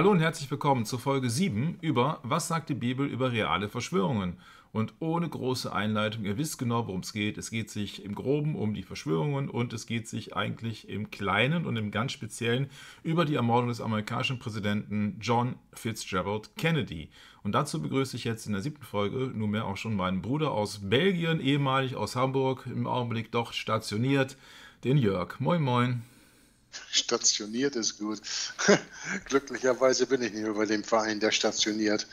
Hallo und herzlich willkommen zur Folge 7 über Was sagt die Bibel über reale Verschwörungen? Und ohne große Einleitung, ihr wisst genau, worum es geht. Es geht sich im Groben um die Verschwörungen und es geht sich eigentlich im Kleinen und im ganz Speziellen über die Ermordung des amerikanischen Präsidenten John Fitzgerald Kennedy. Und dazu begrüße ich jetzt in der siebten Folge nunmehr auch schon meinen Bruder aus Belgien, ehemalig aus Hamburg, im Augenblick doch stationiert, den Jörg. Moin, moin. Stationiert ist gut. Glücklicherweise bin ich nicht über dem Verein, der stationiert.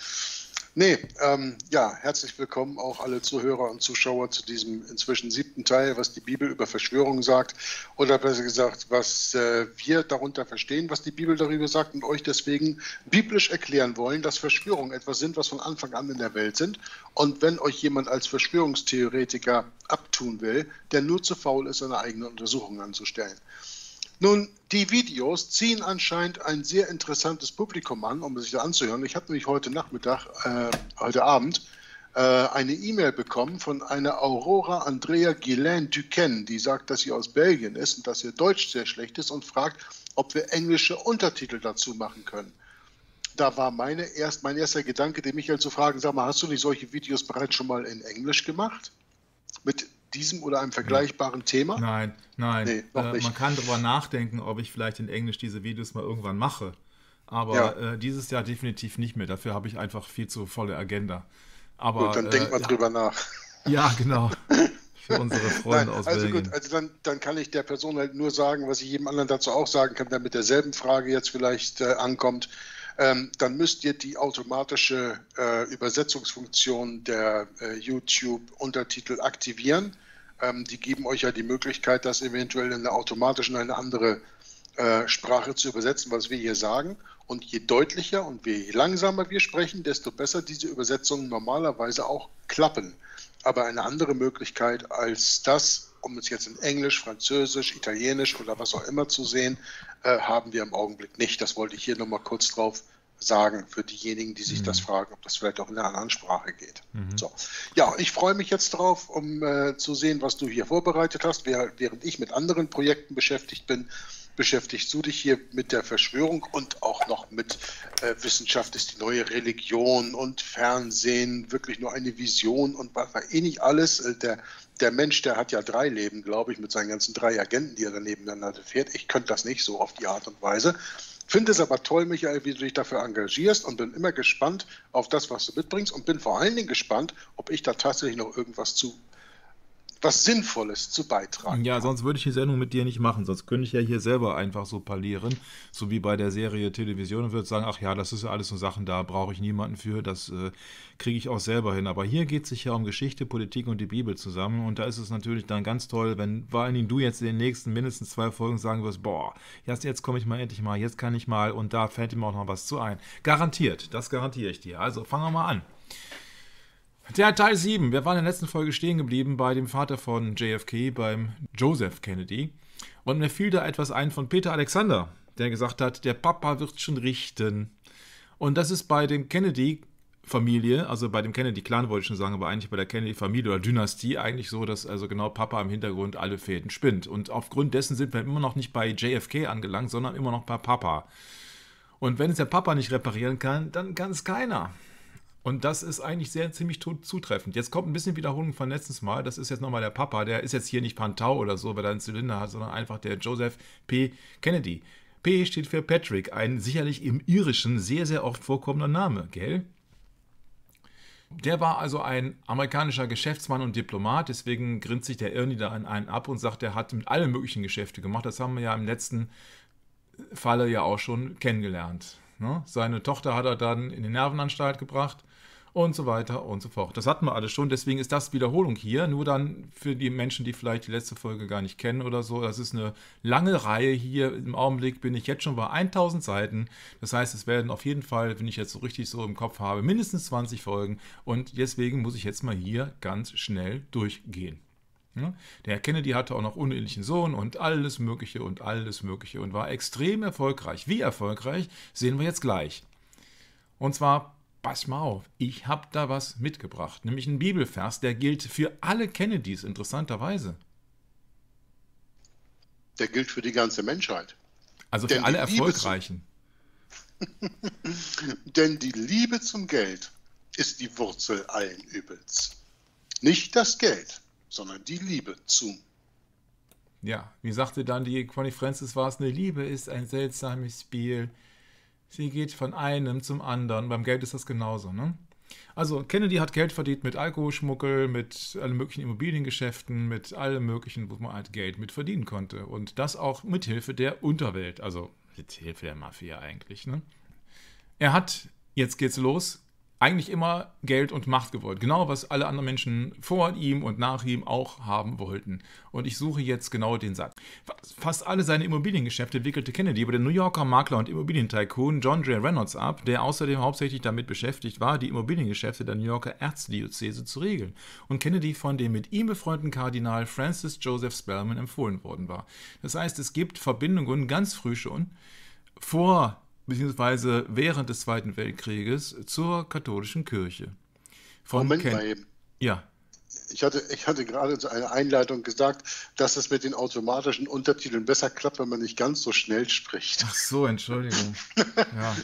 Nee, ähm, ja, herzlich willkommen auch alle Zuhörer und Zuschauer zu diesem inzwischen siebten Teil, was die Bibel über Verschwörungen sagt oder besser gesagt, was äh, wir darunter verstehen, was die Bibel darüber sagt und euch deswegen biblisch erklären wollen, dass Verschwörungen etwas sind, was von Anfang an in der Welt sind. Und wenn euch jemand als Verschwörungstheoretiker abtun will, der nur zu faul ist, eine eigene Untersuchung anzustellen. Nun, die Videos ziehen anscheinend ein sehr interessantes Publikum an, um sich da anzuhören. Ich habe nämlich heute Nachmittag, äh, heute Abend, äh, eine E-Mail bekommen von einer Aurora Andrea Guillain Duquen, die sagt, dass sie aus Belgien ist und dass ihr Deutsch sehr schlecht ist und fragt, ob wir englische Untertitel dazu machen können. Da war meine erst, mein erster Gedanke, den Michael zu fragen, sag mal, hast du nicht solche Videos bereits schon mal in Englisch gemacht? Mit diesem oder einem vergleichbaren ja. Thema? Nein, nein. Nee, äh, man kann darüber nachdenken, ob ich vielleicht in Englisch diese Videos mal irgendwann mache. Aber ja. äh, dieses Jahr definitiv nicht mehr. Dafür habe ich einfach viel zu volle Agenda. Aber, gut, dann äh, denkt mal drüber nach. Ja, genau. Für unsere Freunde Nein, aus Also Belgien. gut, also dann, dann kann ich der Person halt nur sagen, was ich jedem anderen dazu auch sagen kann, damit derselben Frage jetzt vielleicht äh, ankommt. Ähm, dann müsst ihr die automatische äh, Übersetzungsfunktion der äh, YouTube-Untertitel aktivieren. Ähm, die geben euch ja die Möglichkeit, das eventuell in automatisch in eine andere äh, Sprache zu übersetzen, was wir hier sagen. Und je deutlicher und je langsamer wir sprechen, desto besser diese Übersetzungen normalerweise auch klappen. Aber eine andere Möglichkeit als das, um es jetzt in Englisch, Französisch, Italienisch oder was auch immer zu sehen, äh, haben wir im Augenblick nicht. Das wollte ich hier nochmal kurz drauf sagen für diejenigen, die sich mhm. das fragen, ob das vielleicht auch in einer anderen Sprache geht. Mhm. So. Ja, ich freue mich jetzt darauf, um äh, zu sehen, was du hier vorbereitet hast. Während ich mit anderen Projekten beschäftigt bin, beschäftigst du dich hier mit der Verschwörung und auch noch mit äh, Wissenschaft ist die neue Religion und Fernsehen, wirklich nur eine Vision und was eh nicht alles. Äh, der, der Mensch, der hat ja drei Leben, glaube ich, mit seinen ganzen drei Agenten, die er dann nebeneinander fährt. Ich könnte das nicht so auf die Art und Weise. Finde es aber toll, Michael, wie du dich dafür engagierst und bin immer gespannt auf das, was du mitbringst und bin vor allen Dingen gespannt, ob ich da tatsächlich noch irgendwas zu was Sinnvolles zu beitragen. Ja, sonst würde ich die Sendung mit dir nicht machen, sonst könnte ich ja hier selber einfach so parlieren, so wie bei der Serie Television und würde sagen, ach ja, das ist ja alles so Sachen, da brauche ich niemanden für, das äh, kriege ich auch selber hin. Aber hier geht es sich ja um Geschichte, Politik und die Bibel zusammen und da ist es natürlich dann ganz toll, wenn vor allen Dingen du jetzt in den nächsten mindestens zwei Folgen sagen wirst, boah, jetzt, jetzt komme ich mal endlich mal, jetzt kann ich mal und da fällt mir auch noch was zu ein. Garantiert, das garantiere ich dir. Also fangen wir mal an. Der Teil 7. Wir waren in der letzten Folge stehen geblieben bei dem Vater von JFK, beim Joseph Kennedy. Und mir fiel da etwas ein von Peter Alexander, der gesagt hat, der Papa wird schon richten. Und das ist bei dem Kennedy Familie, also bei dem Kennedy-Clan wollte ich schon sagen, aber eigentlich bei der Kennedy-Familie oder Dynastie eigentlich so, dass also genau Papa im Hintergrund alle Fäden spinnt. Und aufgrund dessen sind wir immer noch nicht bei JFK angelangt, sondern immer noch bei Papa. Und wenn es der Papa nicht reparieren kann, dann kann es keiner. Und das ist eigentlich sehr ziemlich zutreffend. Jetzt kommt ein bisschen Wiederholung von letztes Mal. Das ist jetzt nochmal der Papa. Der ist jetzt hier nicht Pantau oder so, weil er einen Zylinder hat, sondern einfach der Joseph P. Kennedy. P steht für Patrick, ein sicherlich im Irischen sehr, sehr oft vorkommender Name, gell? Der war also ein amerikanischer Geschäftsmann und Diplomat, deswegen grinst sich der Irni da an einen ab und sagt, er hat mit allen möglichen Geschäfte gemacht. Das haben wir ja im letzten Falle ja auch schon kennengelernt. Ne? Seine Tochter hat er dann in die Nervenanstalt gebracht und so weiter und so fort. Das hatten wir alles schon, deswegen ist das Wiederholung hier. Nur dann für die Menschen, die vielleicht die letzte Folge gar nicht kennen oder so. Das ist eine lange Reihe hier. Im Augenblick bin ich jetzt schon bei 1000 Seiten. Das heißt, es werden auf jeden Fall, wenn ich jetzt so richtig so im Kopf habe, mindestens 20 Folgen. Und deswegen muss ich jetzt mal hier ganz schnell durchgehen. Der Herr Kennedy hatte auch noch unehelichen Sohn und alles Mögliche und alles Mögliche und war extrem erfolgreich. Wie erfolgreich, sehen wir jetzt gleich. Und zwar pass mal auf, ich habe da was mitgebracht, nämlich einen Bibelvers, der gilt für alle Kennedys, interessanterweise. Der gilt für die ganze Menschheit. Also Denn für alle Erfolgreichen. Denn die Liebe zum Geld ist die Wurzel allen Übels. Nicht das Geld, sondern die Liebe zum. Ja, wie sagte dann die Connie Francis, war es eine Liebe, ist ein seltsames Spiel. Sie geht von einem zum anderen. Beim Geld ist das genauso, ne? Also Kennedy hat Geld verdient mit Alkoholschmuggel, mit allen möglichen Immobiliengeschäften, mit allem möglichen, wo man halt Geld mit verdienen konnte. Und das auch mit Hilfe der Unterwelt, also mit Hilfe der Mafia eigentlich. Ne? Er hat, jetzt geht's los, eigentlich immer Geld und Macht gewollt. Genau, was alle anderen Menschen vor ihm und nach ihm auch haben wollten. Und ich suche jetzt genau den Satz. Fast alle seine Immobiliengeschäfte wickelte Kennedy über den New Yorker Makler und Immobilientycoon John J. Reynolds ab, der außerdem hauptsächlich damit beschäftigt war, die Immobiliengeschäfte der New Yorker Erzdiözese zu regeln. Und Kennedy von dem mit ihm befreundeten Kardinal Francis Joseph Spellman empfohlen worden war. Das heißt, es gibt Verbindungen ganz früh schon vor beziehungsweise während des Zweiten Weltkrieges zur katholischen Kirche. Von Moment Ken mal eben. Ja. Ich hatte, ich hatte gerade zu einer Einleitung gesagt, dass es mit den automatischen Untertiteln besser klappt, wenn man nicht ganz so schnell spricht. Ach so, Entschuldigung. ja.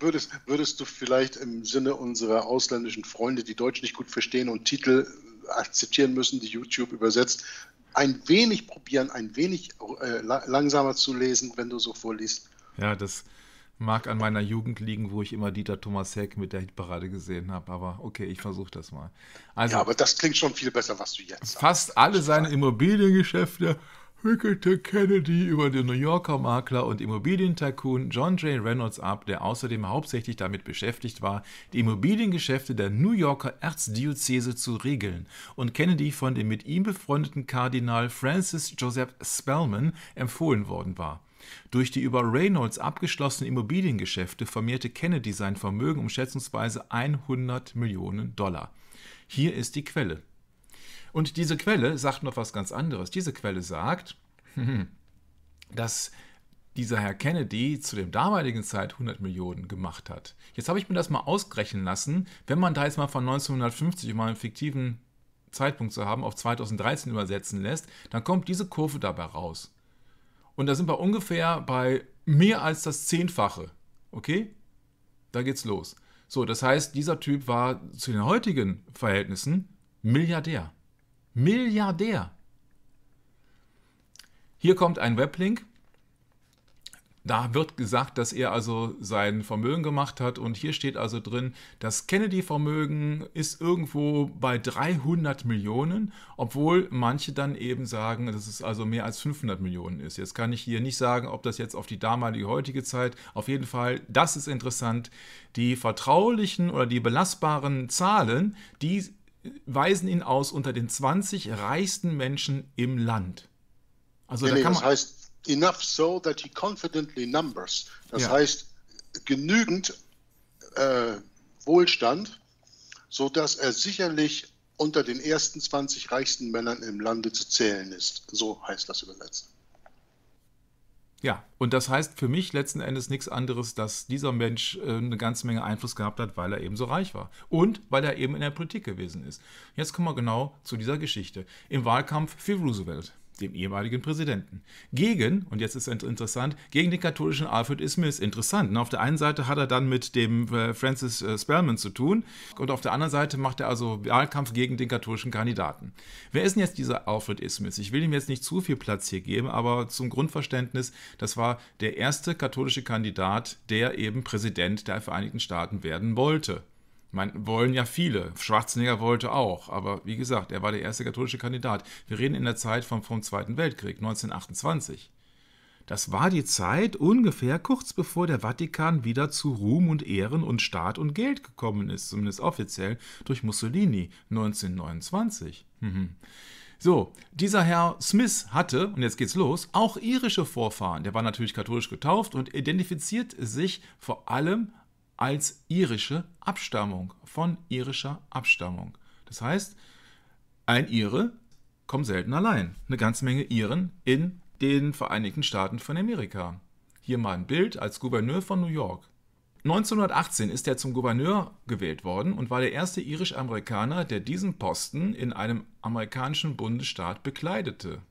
würdest, würdest du vielleicht im Sinne unserer ausländischen Freunde, die Deutsch nicht gut verstehen und Titel akzeptieren müssen, die YouTube übersetzt, ein wenig probieren, ein wenig äh, langsamer zu lesen, wenn du so vorliest? Ja, das, mag an meiner Jugend liegen, wo ich immer Dieter Thomas Heck mit der Hitparade gesehen habe. Aber okay, ich versuche das mal. Also, ja, aber das klingt schon viel besser, was du jetzt sagst. Fast alle seine Immobiliengeschäfte wickelte Kennedy über den New Yorker Makler und Immobilientycoon John J. Reynolds ab, der außerdem hauptsächlich damit beschäftigt war, die Immobiliengeschäfte der New Yorker Erzdiözese zu regeln und Kennedy von dem mit ihm befreundeten Kardinal Francis Joseph Spellman empfohlen worden war. Durch die über Reynolds abgeschlossenen Immobiliengeschäfte vermehrte Kennedy sein Vermögen um schätzungsweise 100 Millionen Dollar. Hier ist die Quelle. Und diese Quelle sagt noch was ganz anderes. Diese Quelle sagt, dass dieser Herr Kennedy zu dem damaligen Zeit 100 Millionen gemacht hat. Jetzt habe ich mir das mal ausrechnen lassen, wenn man da jetzt mal von 1950 mal einen fiktiven Zeitpunkt zu haben auf 2013 übersetzen lässt, dann kommt diese Kurve dabei raus. Und da sind wir ungefähr bei mehr als das Zehnfache. Okay? Da geht's los. So, das heißt, dieser Typ war zu den heutigen Verhältnissen Milliardär. Milliardär. Hier kommt ein Weblink da wird gesagt, dass er also sein Vermögen gemacht hat und hier steht also drin, das Kennedy-Vermögen ist irgendwo bei 300 Millionen, obwohl manche dann eben sagen, dass es also mehr als 500 Millionen ist. Jetzt kann ich hier nicht sagen, ob das jetzt auf die damalige heutige Zeit, auf jeden Fall, das ist interessant. Die vertraulichen oder die belastbaren Zahlen, die weisen ihn aus unter den 20 reichsten Menschen im Land. Also nee, da kann nee, man heißt enough so that he confidently numbers. Das ja. heißt, genügend äh, Wohlstand, sodass er sicherlich unter den ersten 20 reichsten Männern im Lande zu zählen ist. So heißt das übersetzt. Ja, und das heißt für mich letzten Endes nichts anderes, dass dieser Mensch äh, eine ganze Menge Einfluss gehabt hat, weil er eben so reich war und weil er eben in der Politik gewesen ist. Jetzt kommen wir genau zu dieser Geschichte im Wahlkampf für Roosevelt dem ehemaligen Präsidenten. Gegen, und jetzt ist es interessant, gegen den katholischen Alfred Ismith. Interessant. Und ne? auf der einen Seite hat er dann mit dem äh, Francis äh, Spellman zu tun und auf der anderen Seite macht er also Wahlkampf gegen den katholischen Kandidaten. Wer ist denn jetzt dieser Alfred Ismith? Ich will ihm jetzt nicht zu viel Platz hier geben, aber zum Grundverständnis, das war der erste katholische Kandidat, der eben Präsident der Vereinigten Staaten werden wollte. Man, wollen ja viele. Schwarzenegger wollte auch. Aber wie gesagt, er war der erste katholische Kandidat. Wir reden in der Zeit vom, vom Zweiten Weltkrieg, 1928. Das war die Zeit ungefähr kurz bevor der Vatikan wieder zu Ruhm und Ehren und Staat und Geld gekommen ist, zumindest offiziell durch Mussolini 1929. Mhm. So, dieser Herr Smith hatte, und jetzt geht's los, auch irische Vorfahren. Der war natürlich katholisch getauft und identifiziert sich vor allem als irische Abstammung, von irischer Abstammung. Das heißt, ein Ire kommt selten allein. Eine ganze Menge Iren in den Vereinigten Staaten von Amerika. Hier mal ein Bild als Gouverneur von New York. 1918 ist er zum Gouverneur gewählt worden und war der erste irisch-amerikaner, der diesen Posten in einem amerikanischen Bundesstaat bekleidete.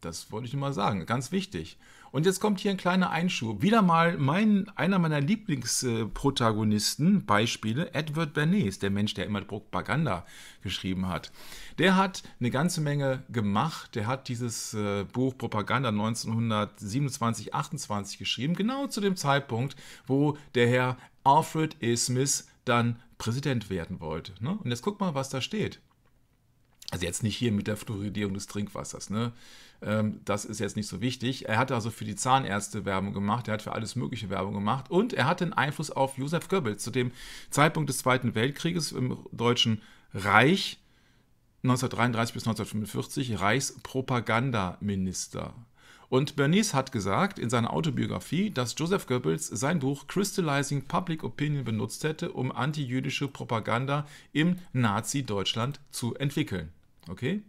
Das wollte ich nur mal sagen, ganz wichtig. Und jetzt kommt hier ein kleiner Einschub. Wieder mal mein, einer meiner Lieblingsprotagonisten, Beispiele, Edward Bernays, der Mensch, der immer Propaganda geschrieben hat. Der hat eine ganze Menge gemacht. Der hat dieses äh, Buch Propaganda 1927, 28 geschrieben, genau zu dem Zeitpunkt, wo der Herr Alfred E. Smith dann Präsident werden wollte. Ne? Und jetzt guck mal, was da steht. Also jetzt nicht hier mit der Fluoridierung des Trinkwassers, ne? Ähm, das ist jetzt nicht so wichtig. Er hat also für die Zahnärzte Werbung gemacht, er hat für alles mögliche Werbung gemacht und er hatte einen Einfluss auf Josef Goebbels. Zu dem Zeitpunkt des Zweiten Weltkrieges im Deutschen Reich, 1933 bis 1945, Reichspropagandaminister. Und Bernice hat gesagt in seiner Autobiografie, dass Joseph Goebbels sein Buch Crystallizing Public Opinion benutzt hätte, um antijüdische Propaganda im Nazi-Deutschland zu entwickeln. Okay?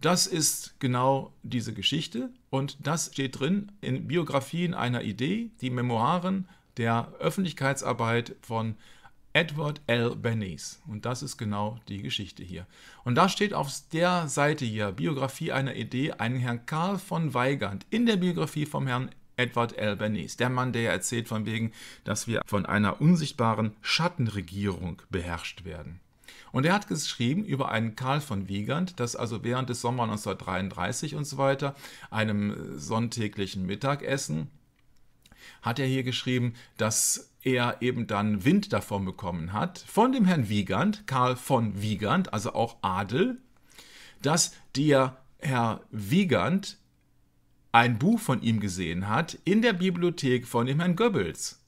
das ist genau diese Geschichte und das steht drin in Biografien einer Idee, die Memoiren der Öffentlichkeitsarbeit von Edward L. Bernays. Und das ist genau die Geschichte hier. Und da steht auf der Seite hier, Biografie einer Idee, einen Herrn Karl von Weigand in der Biografie vom Herrn Edward L. Bernays, der Mann, der erzählt von wegen, dass wir von einer unsichtbaren Schattenregierung beherrscht werden. Und er hat geschrieben über einen Karl von Wiegand, dass also während des Sommers 1933 und so weiter, einem äh, sonntäglichen Mittagessen, hat er hier geschrieben, dass er eben dann Wind davon bekommen hat, von dem Herrn Wiegand, Karl von Wiegand, also auch Adel, dass der Herr Wiegand ein Buch von ihm gesehen hat in der Bibliothek von dem Herrn Goebbels.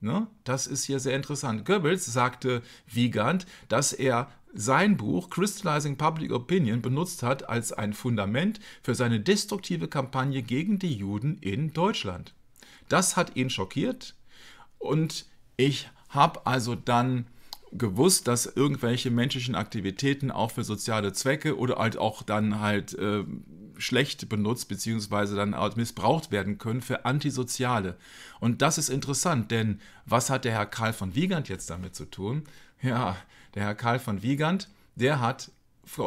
Ne? Das ist hier sehr interessant. Goebbels sagte Wiegand, dass er sein Buch Crystallizing Public Opinion benutzt hat als ein Fundament für seine destruktive Kampagne gegen die Juden in Deutschland. Das hat ihn schockiert und ich habe also dann gewusst, dass irgendwelche menschlichen Aktivitäten auch für soziale Zwecke oder halt auch dann halt äh, schlecht benutzt bzw. dann missbraucht werden können für Antisoziale. Und das ist interessant, denn was hat der Herr Karl von Wiegand jetzt damit zu tun? Ja, der Herr Karl von Wiegand, der hat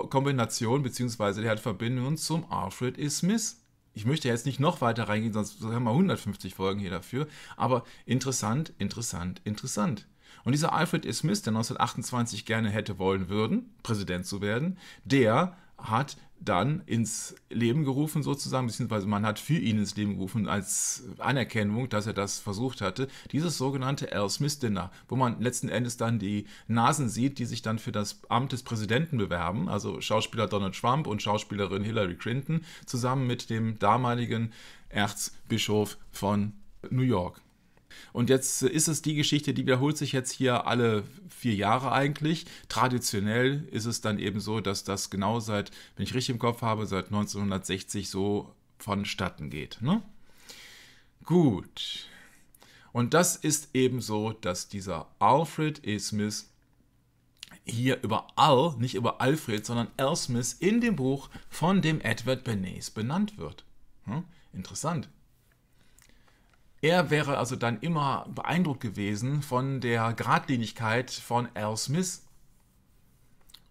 Kombination bzw. der hat Verbindungen zum Alfred E. Smith. Ich möchte jetzt nicht noch weiter reingehen, sonst haben wir 150 Folgen hier dafür. Aber interessant, interessant, interessant. Und dieser Alfred E. Smith, der 1928 gerne hätte wollen würden, Präsident zu werden, der hat dann ins Leben gerufen sozusagen, beziehungsweise man hat für ihn ins Leben gerufen als Anerkennung, dass er das versucht hatte, dieses sogenannte Al Smith Dinner, wo man letzten Endes dann die Nasen sieht, die sich dann für das Amt des Präsidenten bewerben, also Schauspieler Donald Trump und Schauspielerin Hillary Clinton, zusammen mit dem damaligen Erzbischof von New York. Und jetzt ist es die Geschichte, die wiederholt sich jetzt hier alle vier Jahre eigentlich. Traditionell ist es dann eben so, dass das genau seit, wenn ich richtig im Kopf habe, seit 1960 so vonstatten geht. Ne? Gut. Und das ist eben so, dass dieser Alfred E. Smith hier über Al, nicht über Alfred, sondern Al Smith in dem Buch von dem Edward Bernays benannt wird. Hm? Interessant. Er wäre also dann immer beeindruckt gewesen von der Gradlinigkeit von Al Smith,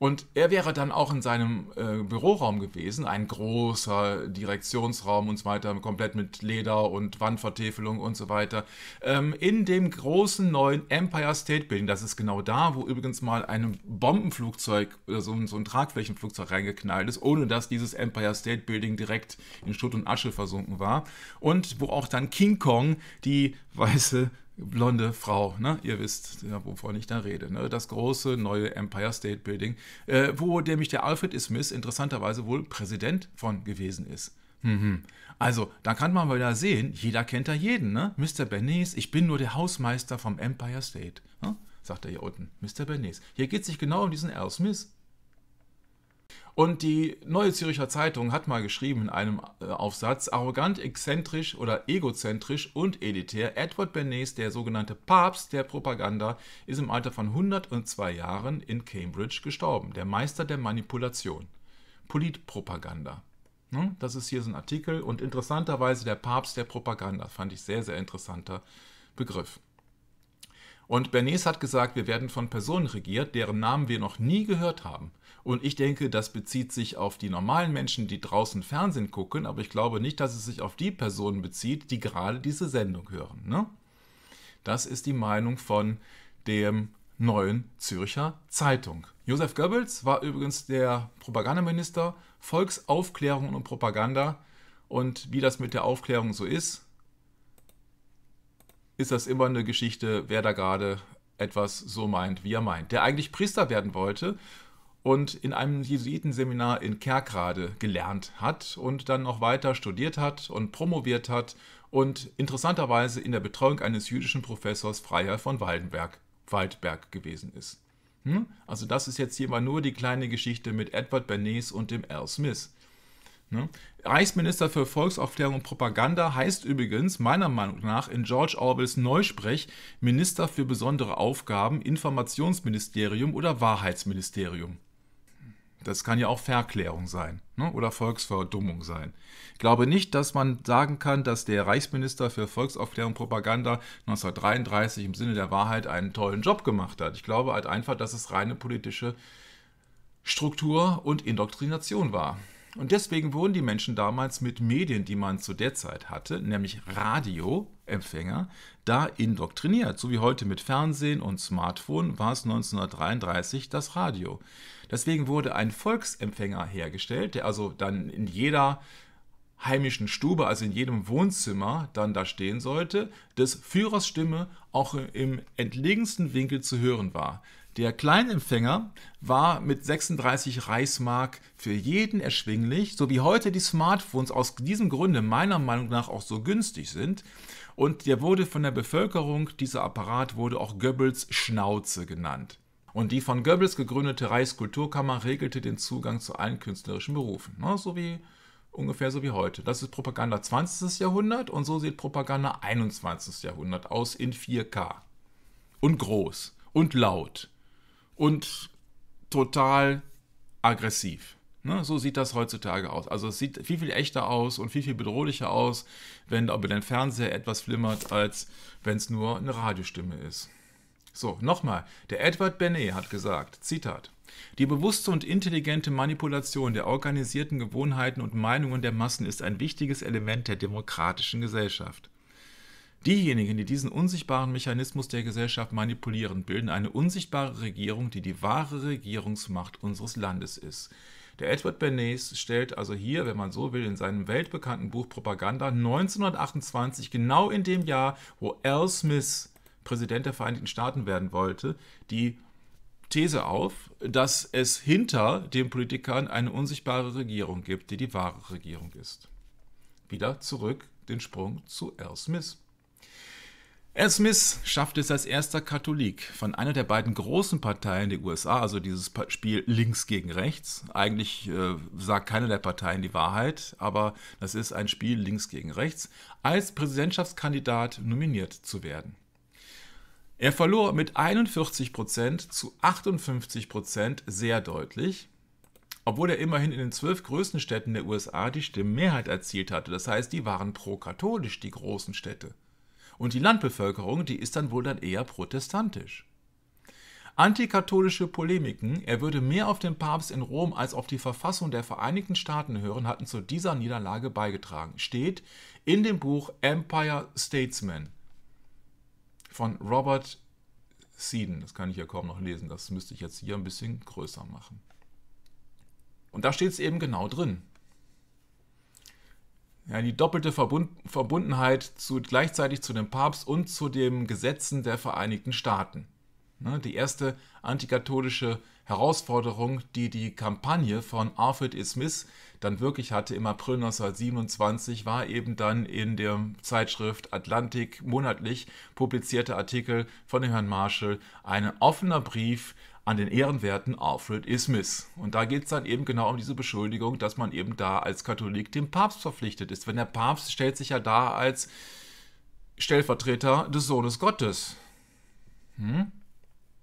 und er wäre dann auch in seinem äh, Büroraum gewesen, ein großer Direktionsraum und so weiter, komplett mit Leder und Wandvertäfelung und so weiter, ähm, in dem großen neuen Empire State Building. Das ist genau da, wo übrigens mal ein Bombenflugzeug oder äh, so, so ein Tragflächenflugzeug reingeknallt ist, ohne dass dieses Empire State Building direkt in Schutt und Asche versunken war. Und wo auch dann King Kong die weiße blonde Frau, ne? ihr wisst, ja, wovon ich da rede, ne? das große neue Empire State Building, äh, wo nämlich der Alfred E. Smith interessanterweise wohl Präsident von gewesen ist. Mhm. Also, da kann man mal da sehen, jeder kennt da jeden. Ne? Mr. Bernays, ich bin nur der Hausmeister vom Empire State, ne? sagt er hier unten. Mr. Bernays. Hier geht es sich genau um diesen Al Smith. Und die Neue Zürcher Zeitung hat mal geschrieben in einem äh, Aufsatz, arrogant, exzentrisch oder egozentrisch und elitär, Edward Bernays, der sogenannte Papst der Propaganda, ist im Alter von 102 Jahren in Cambridge gestorben, der Meister der Manipulation. Politpropaganda. Hm? Das ist hier so ein Artikel und interessanterweise der Papst der Propaganda, fand ich sehr, sehr interessanter Begriff. Und Bernays hat gesagt, wir werden von Personen regiert, deren Namen wir noch nie gehört haben. Und ich denke, das bezieht sich auf die normalen Menschen, die draußen Fernsehen gucken, aber ich glaube nicht, dass es sich auf die Personen bezieht, die gerade diese Sendung hören. Ne? Das ist die Meinung von dem neuen Zürcher Zeitung. Josef Goebbels war übrigens der Propagandaminister Volksaufklärung und Propaganda. Und wie das mit der Aufklärung so ist, ist das immer eine Geschichte, wer da gerade etwas so meint, wie er meint. Der eigentlich Priester werden wollte und in einem Jesuitenseminar in Kerkrade gelernt hat und dann noch weiter studiert hat und promoviert hat und interessanterweise in der Betreuung eines jüdischen Professors Freiherr von Waldenberg, Waldberg gewesen ist. Hm? Also das ist jetzt hier mal nur die kleine Geschichte mit Edward Bernays und dem L. Smith. Ne? Reichsminister für Volksaufklärung und Propaganda heißt übrigens meiner Meinung nach in George Orwells Neusprech Minister für besondere Aufgaben, Informationsministerium oder Wahrheitsministerium. Das kann ja auch Verklärung sein ne? oder Volksverdummung sein. Ich glaube nicht, dass man sagen kann, dass der Reichsminister für Volksaufklärung und Propaganda 1933 im Sinne der Wahrheit einen tollen Job gemacht hat. Ich glaube halt einfach, dass es reine politische Struktur und Indoktrination war. Und deswegen wurden die Menschen damals mit Medien, die man zu der Zeit hatte, nämlich Radioempfänger, da indoktriniert. So wie heute mit Fernsehen und Smartphone war es 1933 das Radio. Deswegen wurde ein Volksempfänger hergestellt, der also dann in jeder heimischen Stube, also in jedem Wohnzimmer, dann da stehen sollte, des Führers Stimme auch im entlegensten Winkel zu hören war. Der Kleinempfänger war mit 36 Reichsmark für jeden erschwinglich, so wie heute die Smartphones aus diesem Grunde meiner Meinung nach auch so günstig sind. Und der wurde von der Bevölkerung, dieser Apparat wurde auch Goebbels Schnauze genannt. Und die von Goebbels gegründete Reichskulturkammer regelte den Zugang zu allen künstlerischen Berufen, ne? so wie ungefähr so wie heute. Das ist Propaganda 20. Jahrhundert und so sieht Propaganda 21. Jahrhundert aus in 4K. Und groß und laut und total aggressiv. Ne, so sieht das heutzutage aus. Also es sieht viel, viel echter aus und viel, viel bedrohlicher aus, wenn über den Fernseher etwas flimmert, als wenn es nur eine Radiostimme ist. So, nochmal. Der Edward Benet hat gesagt, Zitat, die bewusste und intelligente Manipulation der organisierten Gewohnheiten und Meinungen der Massen ist ein wichtiges Element der demokratischen Gesellschaft. Diejenigen, die diesen unsichtbaren Mechanismus der Gesellschaft manipulieren, bilden eine unsichtbare Regierung, die die wahre Regierungsmacht unseres Landes ist. Der Edward Bernays stellt also hier, wenn man so will, in seinem weltbekannten Buch Propaganda 1928, genau in dem Jahr, wo Al Smith Präsident der Vereinigten Staaten werden wollte, die These auf, dass es hinter den Politikern eine unsichtbare Regierung gibt, die die wahre Regierung ist. Wieder zurück den Sprung zu Al Smith. Ed Smith schafft es als erster Katholik von einer der beiden großen Parteien der USA, also dieses Spiel links gegen rechts. Eigentlich äh, sagt keiner der Parteien die Wahrheit, aber das ist ein Spiel links gegen rechts, als Präsidentschaftskandidat nominiert zu werden. Er verlor mit 41 zu 58 sehr deutlich, obwohl er immerhin in den zwölf größten Städten der USA die Stimmenmehrheit erzielt hatte. Das heißt, die waren pro-katholisch, die großen Städte und die Landbevölkerung, die ist dann wohl dann eher protestantisch. Antikatholische Polemiken, er würde mehr auf den Papst in Rom als auf die Verfassung der Vereinigten Staaten hören, hatten zu dieser Niederlage beigetragen, steht in dem Buch Empire Statesman von Robert Seeden. Das kann ich ja kaum noch lesen, das müsste ich jetzt hier ein bisschen größer machen. Und da steht es eben genau drin. Ja, die doppelte Verbund Verbundenheit zu, gleichzeitig zu dem Papst und zu den Gesetzen der Vereinigten Staaten. Ne, die erste antikatholische Herausforderung, die die Kampagne von Alfred E. Smith dann wirklich hatte im April 1927, war eben dann in der Zeitschrift Atlantik monatlich publizierte Artikel von Herrn Marshall ein offener Brief an den ehrenwerten Alfred E. Und da geht es dann eben genau um diese Beschuldigung, dass man eben da als Katholik dem Papst verpflichtet ist. Wenn der Papst stellt sich ja da als Stellvertreter des Sohnes Gottes. Hm?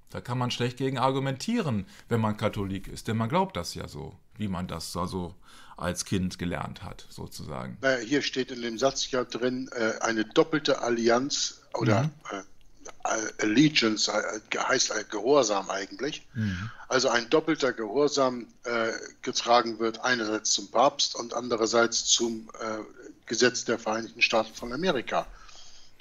Da kann man schlecht gegen argumentieren, wenn man Katholik ist, denn man glaubt das ja so, wie man das da so als Kind gelernt hat, sozusagen. Hier steht in dem Satz ja drin, äh, eine doppelte Allianz oder ja mhm. äh, Allegiance äh, heißt Gehorsam eigentlich. Mhm. Also ein doppelter Gehorsam äh, getragen wird, einerseits zum Papst und andererseits zum äh, Gesetz der Vereinigten Staaten von Amerika.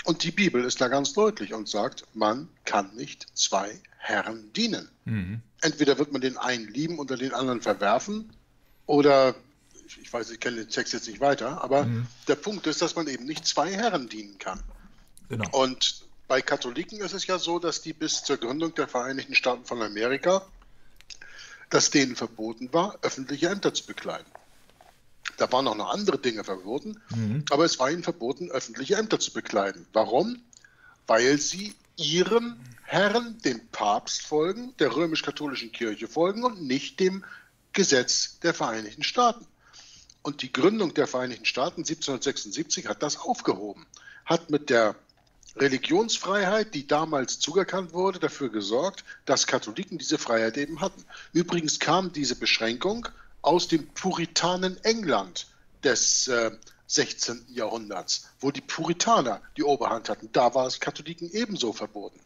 Und die Bibel ist da ganz deutlich und sagt, man kann nicht zwei Herren dienen. Mhm. Entweder wird man den einen lieben und den anderen verwerfen oder ich weiß, ich kenne den Text jetzt nicht weiter, aber mhm. der Punkt ist, dass man eben nicht zwei Herren dienen kann. Genau. Und bei Katholiken ist es ja so, dass die bis zur Gründung der Vereinigten Staaten von Amerika, dass denen verboten war, öffentliche Ämter zu bekleiden. Da waren auch noch andere Dinge verboten, mhm. aber es war ihnen verboten, öffentliche Ämter zu bekleiden. Warum? Weil sie ihrem Herrn, dem Papst folgen, der römisch-katholischen Kirche folgen und nicht dem Gesetz der Vereinigten Staaten. Und die Gründung der Vereinigten Staaten 1776 hat das aufgehoben, hat mit der Religionsfreiheit, die damals zugekannt wurde, dafür gesorgt, dass Katholiken diese Freiheit eben hatten. Übrigens kam diese Beschränkung aus dem puritanen England des äh, 16. Jahrhunderts, wo die Puritaner die Oberhand hatten. Da war es Katholiken ebenso verboten.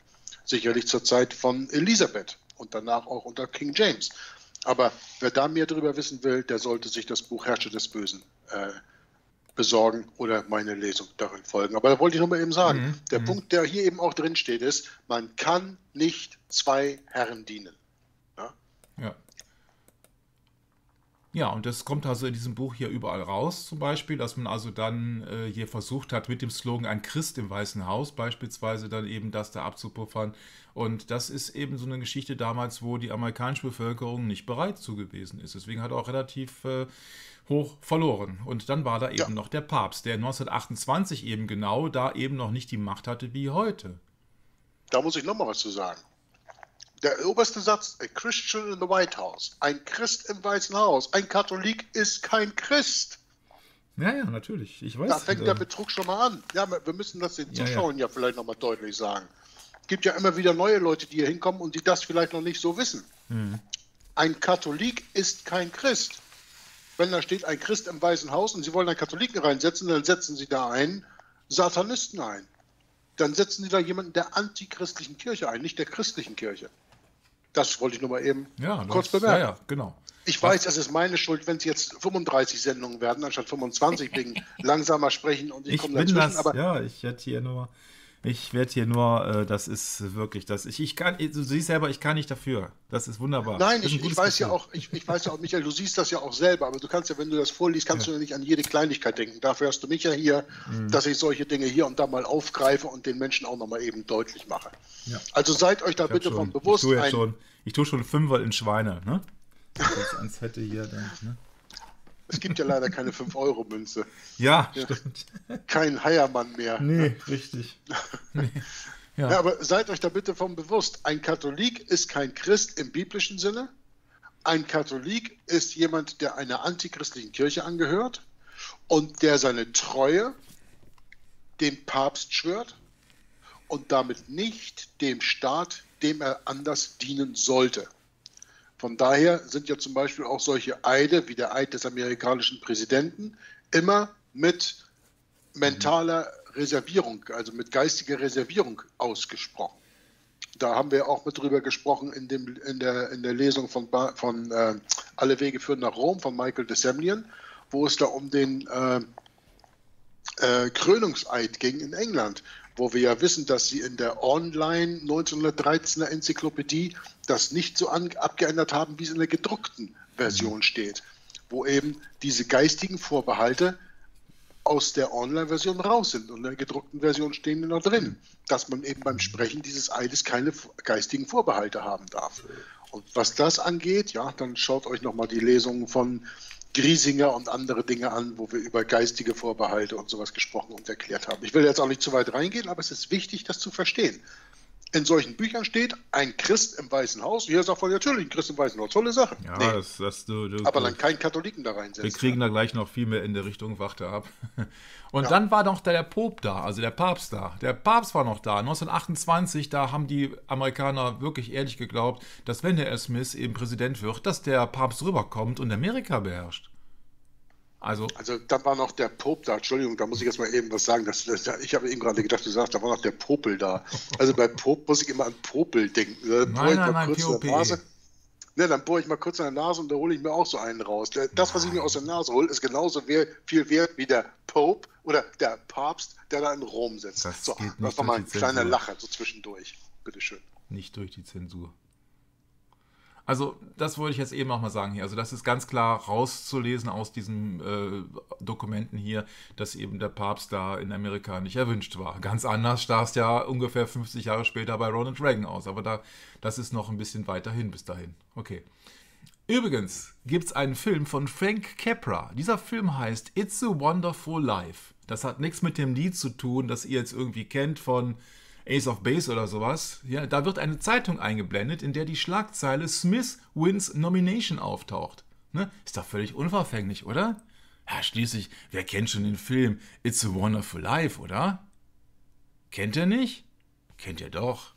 Sicherlich zur Zeit von Elisabeth und danach auch unter King James. Aber wer da mehr darüber wissen will, der sollte sich das Buch Herrscher des Bösen äh, besorgen oder meine Lesung darin folgen. Aber da wollte ich nur mal eben sagen, mhm. der mhm. Punkt, der hier eben auch drin steht, ist, man kann nicht zwei Herren dienen. Ja? ja. Ja, und das kommt also in diesem Buch hier überall raus, zum Beispiel, dass man also dann äh, hier versucht hat, mit dem Slogan ein Christ im Weißen Haus beispielsweise dann eben das da abzupuffern. Und das ist eben so eine Geschichte damals, wo die amerikanische Bevölkerung nicht bereit zu gewesen ist. Deswegen hat auch relativ äh, hoch verloren. Und dann war da eben ja. noch der Papst, der 1928 eben genau da eben noch nicht die Macht hatte wie heute. Da muss ich nochmal was zu sagen. Der oberste Satz, a Christian in the White House, ein Christ im Weißen Haus, ein Katholik ist kein Christ. Ja, ja, natürlich. Ich weiß, da fängt äh, der Betrug schon mal an. Ja, wir müssen das den Zuschauern ja, ja. ja vielleicht nochmal deutlich sagen. Es gibt ja immer wieder neue Leute, die hier hinkommen und die das vielleicht noch nicht so wissen. Hm. Ein Katholik ist kein Christ wenn da steht ein Christ im Weißen Haus und sie wollen einen Katholiken reinsetzen, dann setzen sie da einen Satanisten ein. Dann setzen sie da jemanden der antichristlichen Kirche ein, nicht der christlichen Kirche. Das wollte ich nur mal eben ja, kurz das, bemerken. Ja, ja, genau. Ich weiß, es ist meine Schuld, wenn es jetzt 35 Sendungen werden, anstatt 25 wegen langsamer sprechen und ich, ich komme dazwischen. Das, aber ja, ich hätte hier nur ich werde hier nur, äh, das ist wirklich, das ich, ich kann, du siehst selber, ich kann nicht dafür. Das ist wunderbar. Nein, ist ich, ich, weiß Gefühl. ja auch, ich, ich, weiß ja auch, Michael, du siehst das ja auch selber, aber du kannst ja, wenn du das vorliest, kannst ja. du ja nicht an jede Kleinigkeit denken. Dafür hast du mich ja hier, mhm. dass ich solche Dinge hier und da mal aufgreife und den Menschen auch nochmal eben deutlich mache. Ja. Also seid euch da ich bitte schon, von bewusst. Ich tue, jetzt schon, ich tue schon Fünfer in Schweine, ne? Als hätte hier dann, ne? Es gibt ja leider keine 5-Euro-Münze. Ja, ja, stimmt. Kein Heiermann mehr. Nee, richtig. Nee. Ja. ja, aber seid euch da bitte vom bewusst. Ein Katholik ist kein Christ im biblischen Sinne. Ein Katholik ist jemand, der einer antichristlichen Kirche angehört und der seine Treue dem Papst schwört und damit nicht dem Staat, dem er anders dienen sollte. Von daher sind ja zum Beispiel auch solche Eide wie der Eid des amerikanischen Präsidenten immer mit mentaler Reservierung, also mit geistiger Reservierung ausgesprochen. Da haben wir auch mit drüber gesprochen in, dem, in, der, in der Lesung von, von äh, Alle Wege führen nach Rom von Michael de Semlian, wo es da um den äh, äh, Krönungseid ging in England, wo wir ja wissen, dass sie in der Online 1913er Enzyklopädie das nicht so an, abgeändert haben, wie es in der gedruckten Version mhm. steht, wo eben diese geistigen Vorbehalte aus der Online-Version raus sind und in der gedruckten Version stehen die noch drin, dass man eben beim Sprechen dieses Eides keine geistigen Vorbehalte haben darf. Und was das angeht, ja, dann schaut euch nochmal die Lesungen von Griesinger und andere Dinge an, wo wir über geistige Vorbehalte und sowas gesprochen und erklärt haben. Ich will jetzt auch nicht zu weit reingehen, aber es ist wichtig, das zu verstehen in solchen Büchern steht, ein Christ im Weißen Haus. Hier sagt von natürlich ein Christ im Weißen Haus. Tolle Sache. Ja, nee. das, das, du, du, Aber dann keinen Katholiken da reinsetzen. Wir kriegen da gleich noch viel mehr in der Richtung, warte ab. Und ja. dann war noch der, der Pope da, also der Papst da. Der Papst war noch da. 1928, da haben die Amerikaner wirklich ehrlich geglaubt, dass wenn der R. Smith eben Präsident wird, dass der Papst rüberkommt und Amerika beherrscht. Also, also da war noch der Pope da, Entschuldigung, da muss ich jetzt mal eben was sagen. Das, das ich habe eben gerade gedacht, du sagst, da war noch der Popel da. Also bei Pope muss ich immer an Popel denken. Da ne? nein, nein, nein, POP. Ne, dann bohre ich mal kurz an der Nase und da hole ich mir auch so einen raus. Das, was ich mir aus der Nase hole, ist genauso viel wert wie der Pope oder der Papst, der da in Rom sitzt. Das so, das war mal ein kleiner Lacher so zwischendurch. Bitteschön. Nicht durch die Zensur. Also das wollte ich jetzt eben auch mal sagen hier. Also das ist ganz klar rauszulesen aus diesen äh, Dokumenten hier, dass eben der Papst da in Amerika nicht erwünscht war. Ganz anders sah es ja ungefähr 50 Jahre später bei Ronald Reagan aus. Aber da, das ist noch ein bisschen weiter hin bis dahin. Okay. Übrigens gibt es einen Film von Frank Capra. Dieser Film heißt It's a Wonderful Life. Das hat nichts mit dem Lied zu tun, das ihr jetzt irgendwie kennt von Ace of Base oder sowas, ja, da wird eine Zeitung eingeblendet, in der die Schlagzeile Smith wins Nomination auftaucht. Ne? Ist doch völlig unverfänglich, oder? Ja, schließlich, wer kennt schon den Film It's a Wonderful Life, oder? Kennt er nicht? Kennt er doch.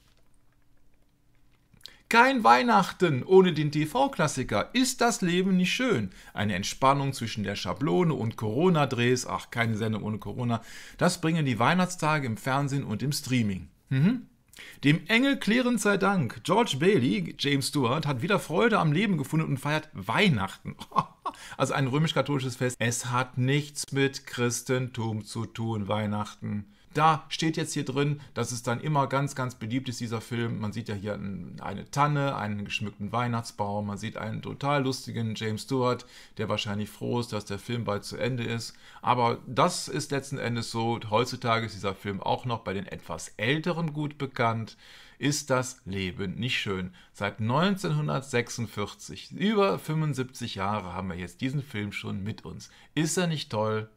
Kein Weihnachten ohne den TV-Klassiker. Ist das Leben nicht schön? Eine Entspannung zwischen der Schablone und Corona-Drehs. Ach, keine Sendung ohne Corona. Das bringen die Weihnachtstage im Fernsehen und im Streaming. Mhm. Dem Engel klären sei Dank. George Bailey, James Stewart, hat wieder Freude am Leben gefunden und feiert Weihnachten. also ein römisch-katholisches Fest. Es hat nichts mit Christentum zu tun, Weihnachten da steht jetzt hier drin, dass es dann immer ganz, ganz beliebt ist, dieser Film. Man sieht ja hier eine Tanne, einen geschmückten Weihnachtsbaum, man sieht einen total lustigen James Stewart, der wahrscheinlich froh ist, dass der Film bald zu Ende ist. Aber das ist letzten Endes so. Heutzutage ist dieser Film auch noch bei den etwas Älteren gut bekannt ist das Leben nicht schön. Seit 1946, über 75 Jahre haben wir jetzt diesen Film schon mit uns. Ist er nicht toll?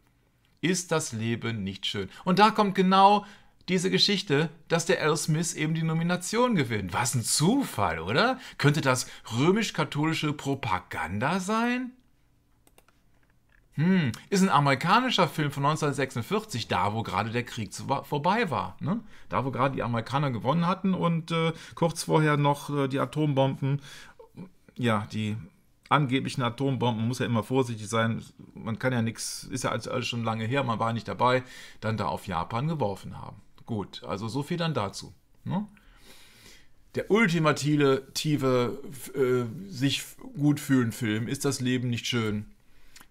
ist das Leben nicht schön. Und da kommt genau diese Geschichte, dass der Al Smith eben die Nomination gewinnt. Was ein Zufall, oder? Könnte das römisch-katholische Propaganda sein? Hm, ist ein amerikanischer Film von 1946, da wo gerade der Krieg zu, vorbei war. Ne? Da wo gerade die Amerikaner gewonnen hatten und äh, kurz vorher noch äh, die Atombomben, ja, die angeblichen Atombomben, muss ja immer vorsichtig sein, man kann ja nichts, ist ja alles schon lange her, man war nicht dabei, dann da auf Japan geworfen haben. Gut, also so viel dann dazu. Ne? Der ultimative, tiefe, äh, sich gut fühlen Film, ist das Leben nicht schön?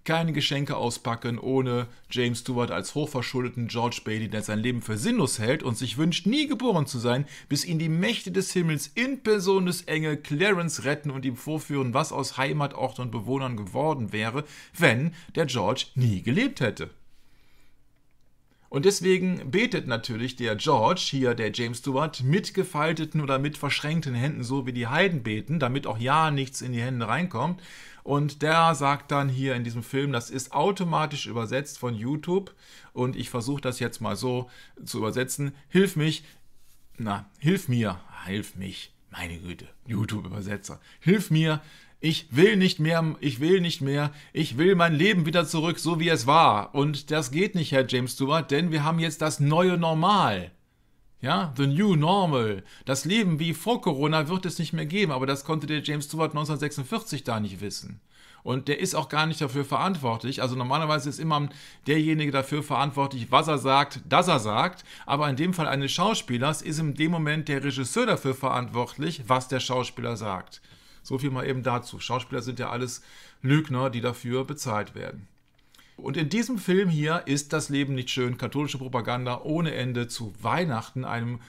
keine Geschenke auspacken ohne James Stewart als hochverschuldeten George Bailey, der sein Leben für sinnlos hält und sich wünscht, nie geboren zu sein, bis ihn die Mächte des Himmels in Person des Engel Clarence retten und ihm vorführen, was aus Heimatort und Bewohnern geworden wäre, wenn der George nie gelebt hätte. Und deswegen betet natürlich der George, hier der James Stewart, mit gefalteten oder mit verschränkten Händen, so wie die Heiden beten, damit auch ja nichts in die Hände reinkommt. Und der sagt dann hier in diesem Film, das ist automatisch übersetzt von YouTube. Und ich versuche das jetzt mal so zu übersetzen. Hilf mich, na, hilf mir, hilf mich, meine Güte, YouTube-Übersetzer, hilf mir, ich will nicht mehr, ich will nicht mehr, ich will mein Leben wieder zurück, so wie es war. Und das geht nicht, Herr James Stewart, denn wir haben jetzt das neue Normal. Ja, the new normal. Das Leben wie vor Corona wird es nicht mehr geben, aber das konnte der James Stewart 1946 da nicht wissen. Und der ist auch gar nicht dafür verantwortlich. Also normalerweise ist immer derjenige dafür verantwortlich, was er sagt, dass er sagt. Aber in dem Fall eines Schauspielers ist in dem Moment der Regisseur dafür verantwortlich, was der Schauspieler sagt. So viel mal eben dazu. Schauspieler sind ja alles Lügner, die dafür bezahlt werden. Und in diesem Film hier ist das Leben nicht schön, katholische Propaganda ohne Ende zu Weihnachten, einem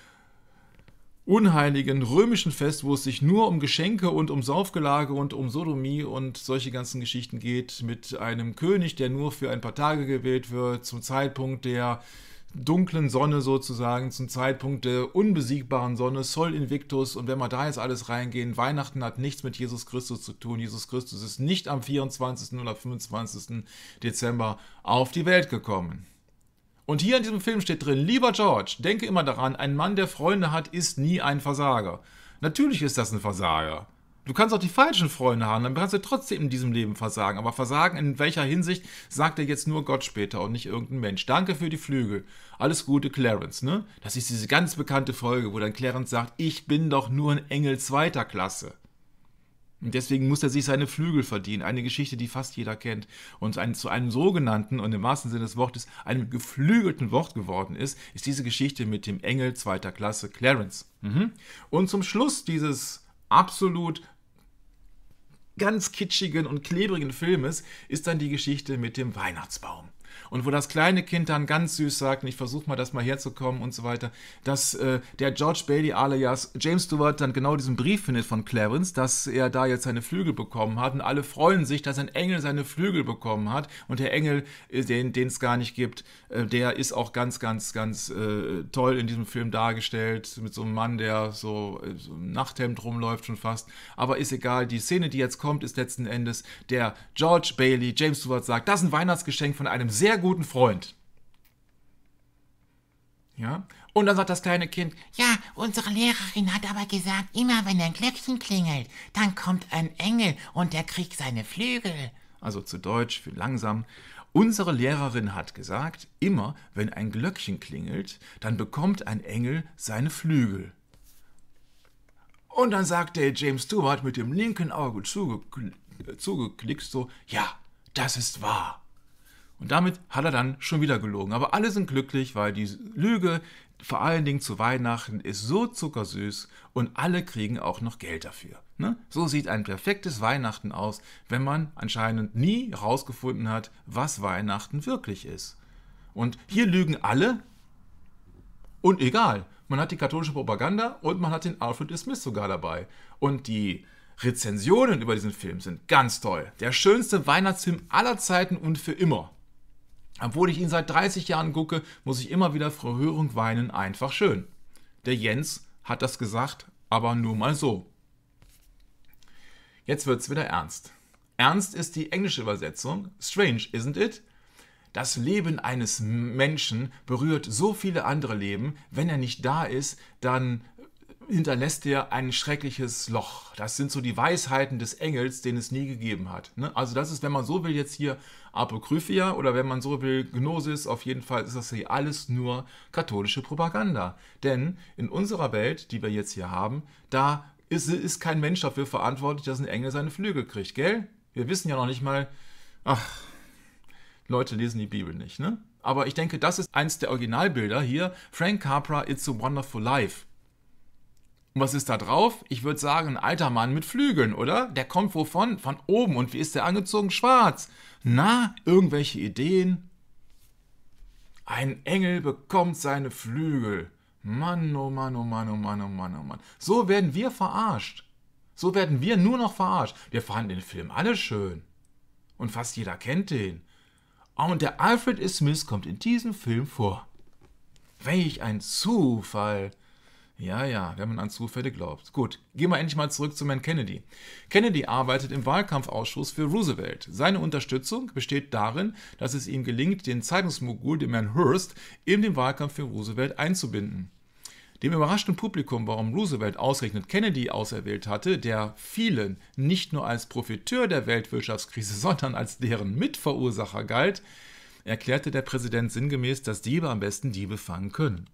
unheiligen römischen Fest, wo es sich nur um Geschenke und um Saufgelage und um Sodomie und solche ganzen Geschichten geht, mit einem König, der nur für ein paar Tage gewählt wird, zum Zeitpunkt der dunklen Sonne sozusagen, zum Zeitpunkt der unbesiegbaren Sonne, Sol Invictus. Und wenn wir da jetzt alles reingehen, Weihnachten hat nichts mit Jesus Christus zu tun. Jesus Christus ist nicht am 24. oder 25. Dezember auf die Welt gekommen. Und hier in diesem Film steht drin, lieber George, denke immer daran, ein Mann, der Freunde hat, ist nie ein Versager. Natürlich ist das ein Versager. Du kannst auch die falschen Freunde haben, dann kannst du trotzdem in diesem Leben versagen. Aber versagen in welcher Hinsicht, sagt er jetzt nur Gott später und nicht irgendein Mensch. Danke für die Flügel. Alles Gute, Clarence, ne? Das ist diese ganz bekannte Folge, wo dann Clarence sagt, ich bin doch nur ein Engel zweiter Klasse. Und deswegen muss er sich seine Flügel verdienen. Eine Geschichte, die fast jeder kennt und ein, zu einem sogenannten und im wahrsten Sinne des Wortes einem geflügelten Wort geworden ist, ist diese Geschichte mit dem Engel zweiter Klasse Clarence. Mhm. Und zum Schluss dieses absolut ganz kitschigen und klebrigen Filmes ist dann die Geschichte mit dem Weihnachtsbaum. Und wo das kleine Kind dann ganz süß sagt, ich versuche mal das mal herzukommen und so weiter, dass äh, der George Bailey alias James Stewart dann genau diesen Brief findet von Clarence, dass er da jetzt seine Flügel bekommen hat und alle freuen sich, dass ein Engel seine Flügel bekommen hat und der Engel, äh, den es gar nicht gibt, äh, der ist auch ganz, ganz, ganz äh, toll in diesem Film dargestellt, mit so einem Mann, der so, äh, so im Nachthemd rumläuft schon fast, aber ist egal, die Szene, die jetzt kommt, ist letzten Endes der George Bailey, James Stewart sagt, das ist ein Weihnachtsgeschenk von einem sehr sehr guten Freund. Ja? Und dann sagt das kleine Kind, ja, unsere Lehrerin hat aber gesagt, immer wenn ein Glöckchen klingelt, dann kommt ein Engel und der kriegt seine Flügel. Also zu Deutsch für langsam. Unsere Lehrerin hat gesagt, immer wenn ein Glöckchen klingelt, dann bekommt ein Engel seine Flügel. Und dann sagt der James Stewart mit dem linken Auge zuge äh, zugeklickt so, ja, das ist wahr. Und damit hat er dann schon wieder gelogen. Aber alle sind glücklich, weil die Lüge vor allen Dingen zu Weihnachten ist so zuckersüß und alle kriegen auch noch Geld dafür. Ne? So sieht ein perfektes Weihnachten aus, wenn man anscheinend nie herausgefunden hat, was Weihnachten wirklich ist. Und hier lügen alle und egal. Man hat die katholische Propaganda und man hat den Alfred e. Smith sogar dabei. Und die Rezensionen über diesen Film sind ganz toll. Der schönste Weihnachtsfilm aller Zeiten und für immer. Obwohl ich ihn seit 30 Jahren gucke, muss ich immer wieder vor Hörung weinen, einfach schön. Der Jens hat das gesagt, aber nur mal so. Jetzt wird's wieder ernst. Ernst ist die englische Übersetzung. Strange, isn't it? Das Leben eines Menschen berührt so viele andere Leben. Wenn er nicht da ist, dann hinterlässt dir ein schreckliches Loch. Das sind so die Weisheiten des Engels, den es nie gegeben hat. Ne? Also das ist, wenn man so will, jetzt hier Apokryphia oder wenn man so will, Gnosis. Auf jeden Fall ist das hier alles nur katholische Propaganda. Denn in unserer Welt, die wir jetzt hier haben, da ist, ist kein Mensch dafür verantwortlich, dass ein Engel seine Flügel kriegt, gell? Wir wissen ja noch nicht mal, ach, Leute lesen die Bibel nicht, ne? Aber ich denke, das ist eins der Originalbilder hier. Frank Capra, It's a Wonderful Life. Und was ist da drauf? Ich würde sagen, ein alter Mann mit Flügeln, oder? Der kommt wovon? Von oben. Und wie ist der angezogen? Schwarz. Na, irgendwelche Ideen? Ein Engel bekommt seine Flügel. Mann, oh Mann, oh Mann, oh Mann, oh Mann, oh Mann. So werden wir verarscht. So werden wir nur noch verarscht. Wir fanden den Film alle schön. Und fast jeder kennt den. Ah, und der Alfred e. Smith kommt in diesem Film vor. Welch ein Zufall. Ja, ja, wenn man an Zufälle glaubt. Gut, gehen wir endlich mal zurück zu Herrn Kennedy. Kennedy arbeitet im Wahlkampfausschuss für Roosevelt. Seine Unterstützung besteht darin, dass es ihm gelingt, den Zeitungsmogul, dem Herrn Hearst, in den Wahlkampf für Roosevelt einzubinden. Dem überraschten Publikum, warum Roosevelt ausgerechnet Kennedy auserwählt hatte, der vielen nicht nur als Profiteur der Weltwirtschaftskrise, sondern als deren Mitverursacher galt, erklärte der Präsident sinngemäß, dass Diebe am besten Diebe fangen können.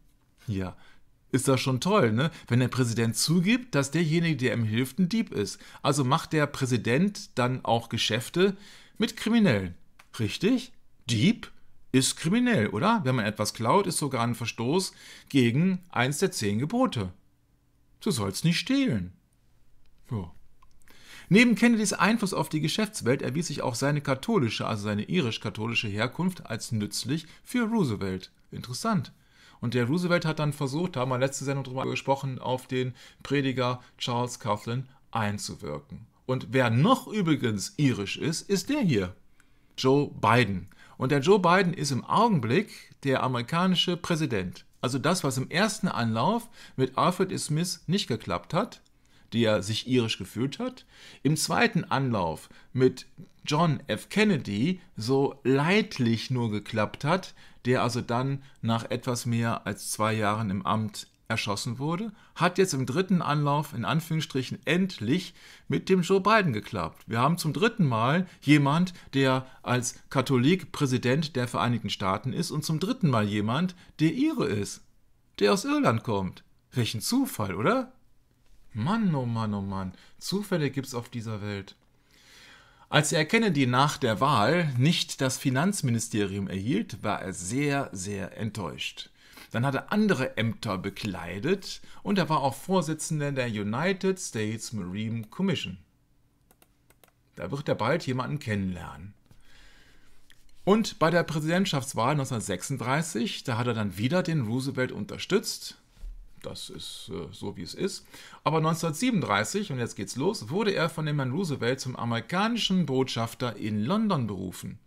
Ja, ist das schon toll, ne? Wenn der Präsident zugibt, dass derjenige, der ihm hilft, ein Dieb ist. Also macht der Präsident dann auch Geschäfte mit Kriminellen. Richtig? Dieb ist kriminell, oder? Wenn man etwas klaut, ist sogar ein Verstoß gegen eins der zehn Gebote. Du sollst nicht stehlen. Ja. Neben Kennedys Einfluss auf die Geschäftswelt erwies sich auch seine katholische, also seine irisch-katholische Herkunft als nützlich für Roosevelt. Interessant. Und der Roosevelt hat dann versucht, da haben wir letzte Sendung drüber gesprochen, auf den Prediger Charles Coughlin einzuwirken. Und wer noch übrigens irisch ist, ist der hier, Joe Biden. Und der Joe Biden ist im Augenblick der amerikanische Präsident. Also das, was im ersten Anlauf mit Alfred e. Smith nicht geklappt hat, der sich irisch gefühlt hat, im zweiten Anlauf mit John F. Kennedy so leidlich nur geklappt hat, der also dann nach etwas mehr als zwei Jahren im Amt erschossen wurde, hat jetzt im dritten Anlauf in Anführungsstrichen endlich mit dem Joe Biden geklappt. Wir haben zum dritten Mal jemand, der als Katholik Präsident der Vereinigten Staaten ist und zum dritten Mal jemand, der Ire ist, der aus Irland kommt. Welchen Zufall, oder? Mann, oh Mann, oh Mann. Zufälle gibt's auf dieser Welt. Als er Kennedy nach der Wahl nicht das Finanzministerium erhielt, war er sehr, sehr enttäuscht. Dann hat er andere Ämter bekleidet und er war auch Vorsitzender der United States Marine Commission. Da wird er bald jemanden kennenlernen. Und bei der Präsidentschaftswahl 1936, da hat er dann wieder den Roosevelt unterstützt das ist äh, so, wie es ist. Aber 1937, und jetzt geht's los, wurde er von dem Herrn Roosevelt zum amerikanischen Botschafter in London berufen.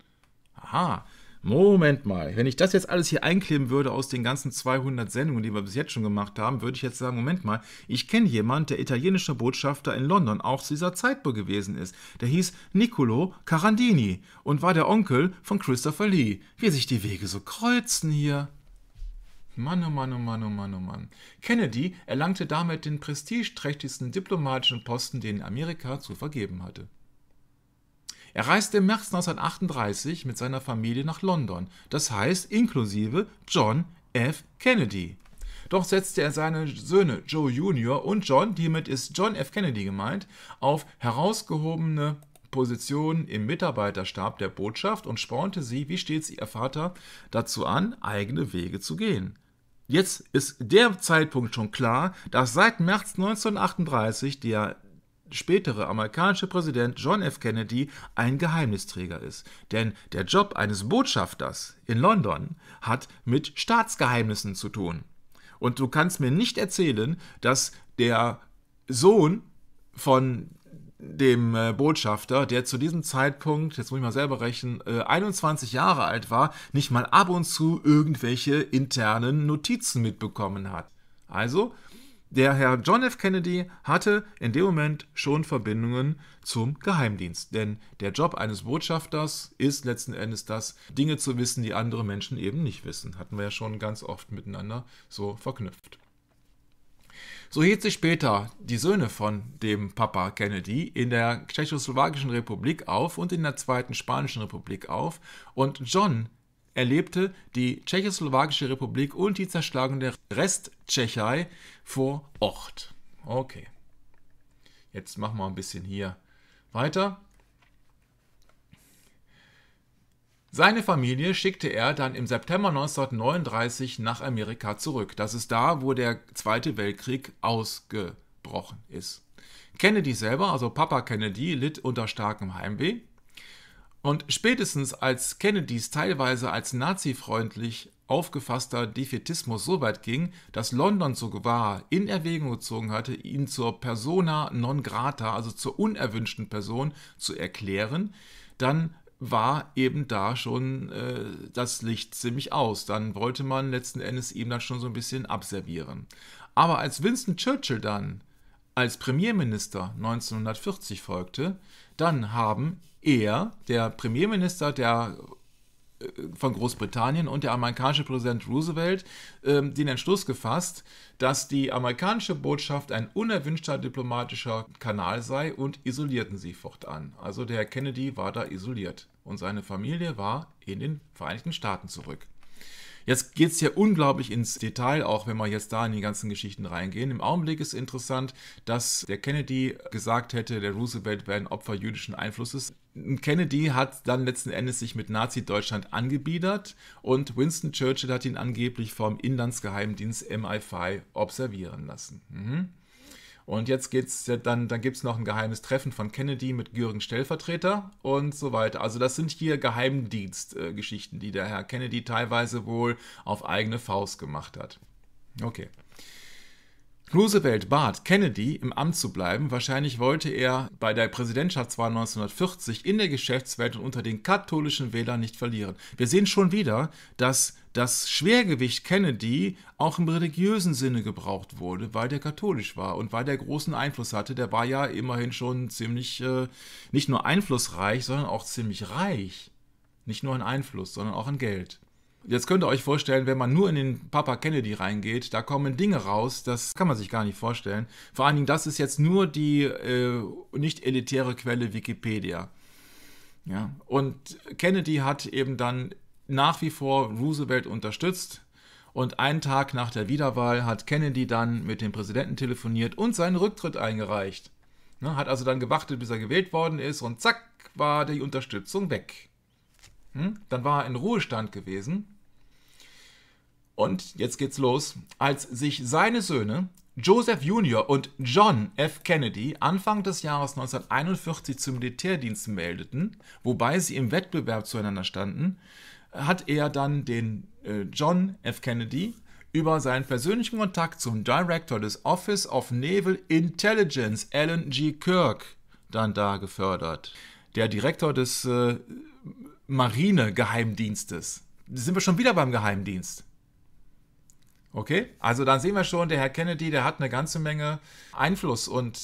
Aha, Moment mal, wenn ich das jetzt alles hier einkleben würde aus den ganzen 200 Sendungen, die wir bis jetzt schon gemacht haben, würde ich jetzt sagen, Moment mal, ich kenne jemanden, der italienischer Botschafter in London auch zu dieser Zeit gewesen ist. Der hieß Niccolo Carandini und war der Onkel von Christopher Lee. Wie sich die Wege so kreuzen hier. Mann, oh Mann, oh Mann, oh Mann, oh Mann. Kennedy erlangte damit den prestigeträchtigsten diplomatischen Posten, den Amerika zu vergeben hatte. Er reiste im März 1938 mit seiner Familie nach London, das heißt inklusive John F. Kennedy. Doch setzte er seine Söhne Joe Jr. und John, hiermit ist John F. Kennedy gemeint, auf herausgehobene Positionen im Mitarbeiterstab der Botschaft und spornte sie, wie stets ihr Vater, dazu an, eigene Wege zu gehen. Jetzt ist der Zeitpunkt schon klar, dass seit März 1938 der spätere amerikanische Präsident John F. Kennedy ein Geheimnisträger ist. Denn der Job eines Botschafters in London hat mit Staatsgeheimnissen zu tun. Und du kannst mir nicht erzählen, dass der Sohn von dem äh, Botschafter, der zu diesem Zeitpunkt, jetzt muss ich mal selber rechnen, 21 äh, Jahre alt war, nicht mal ab und zu irgendwelche internen Notizen mitbekommen hat. Also, der Herr John F. Kennedy hatte in dem Moment schon Verbindungen zum Geheimdienst, denn der Job eines Botschafters ist letzten Endes das, Dinge zu wissen, die andere Menschen eben nicht wissen. Hatten wir ja schon ganz oft miteinander so verknüpft. So hielt sich später die Söhne von dem Papa Kennedy in der Tschechoslowakischen Republik auf und in der Zweiten Spanischen Republik auf und John erlebte die Tschechoslowakische Republik und die Zerschlagung der Resttschechei vor Ort. Okay. Jetzt machen wir ein bisschen hier weiter. Seine Familie schickte er dann im September 1939 nach Amerika zurück. Das ist da, wo der Zweite Weltkrieg ausgebrochen ist. Kennedy selber, also Papa Kennedy, litt unter starkem Heimweh. Und spätestens als Kennedys teilweise als nazifreundlich aufgefasster Defetismus so weit ging, dass London sogar in Erwägung gezogen hatte, ihn zur persona non grata, also zur unerwünschten Person, zu erklären, dann war eben da schon äh, das Licht ziemlich aus. Dann wollte man letzten Endes ihm dann schon so ein bisschen abservieren. Aber als Winston Churchill dann als Premierminister 1940 folgte, dann haben er, der Premierminister der äh, von Großbritannien und der amerikanische Präsident Roosevelt ähm, den Entschluss gefasst, dass die amerikanische Botschaft ein unerwünschter diplomatischer Kanal sei und isolierten sie fortan. Also der Herr Kennedy war da isoliert und seine Familie war in den Vereinigten Staaten zurück. Jetzt geht es ja unglaublich ins Detail, auch wenn wir jetzt da in die ganzen Geschichten reingehen. Im Augenblick ist interessant, dass der Kennedy gesagt hätte, der Roosevelt wäre ein Opfer jüdischen Einflusses. Kennedy hat dann letzten Endes sich mit Nazi-Deutschland angebiedert und Winston Churchill hat ihn angeblich vom Inlandsgeheimdienst MI5 observieren lassen. Mhm. Und jetzt geht's dann, dann gibt es noch ein geheimes Treffen von Kennedy mit Göring Stellvertreter und so weiter. Also das sind hier Geheimdienstgeschichten, äh, die der Herr Kennedy teilweise wohl auf eigene Faust gemacht hat. Okay. Roosevelt bat Kennedy, im Amt zu bleiben. Wahrscheinlich wollte er bei der Präsidentschaftswahl 1940 in der Geschäftswelt und unter den katholischen Wählern nicht verlieren. Wir sehen schon wieder, dass dass Schwergewicht Kennedy auch im religiösen Sinne gebraucht wurde, weil der katholisch war und weil der großen Einfluss hatte. Der war ja immerhin schon ziemlich, äh, nicht nur einflussreich, sondern auch ziemlich reich. Nicht nur an Einfluss, sondern auch an Geld. Jetzt könnt ihr euch vorstellen, wenn man nur in den Papa Kennedy reingeht, da kommen Dinge raus, das kann man sich gar nicht vorstellen. Vor allen Dingen, das ist jetzt nur die äh, nicht elitäre Quelle Wikipedia. Ja, und Kennedy hat eben dann nach wie vor Roosevelt unterstützt. Und einen Tag nach der Wiederwahl hat Kennedy dann mit dem Präsidenten telefoniert und seinen Rücktritt eingereicht. Ne, hat also dann gewartet, bis er gewählt worden ist und zack war die Unterstützung weg. Hm? Dann war er in Ruhestand gewesen. Und jetzt geht's los. Als sich seine Söhne Joseph Jr. und John F. Kennedy Anfang des Jahres 1941 zum Militärdienst meldeten, wobei sie im Wettbewerb zueinander standen, hat er dann den äh, John F. Kennedy über seinen persönlichen Kontakt zum Director des Office of Naval Intelligence, Alan G. Kirk, dann da gefördert. Der Direktor des äh, Marinegeheimdienstes. Sind wir schon wieder beim Geheimdienst? Okay, also dann sehen wir schon, der Herr Kennedy, der hat eine ganze Menge Einfluss und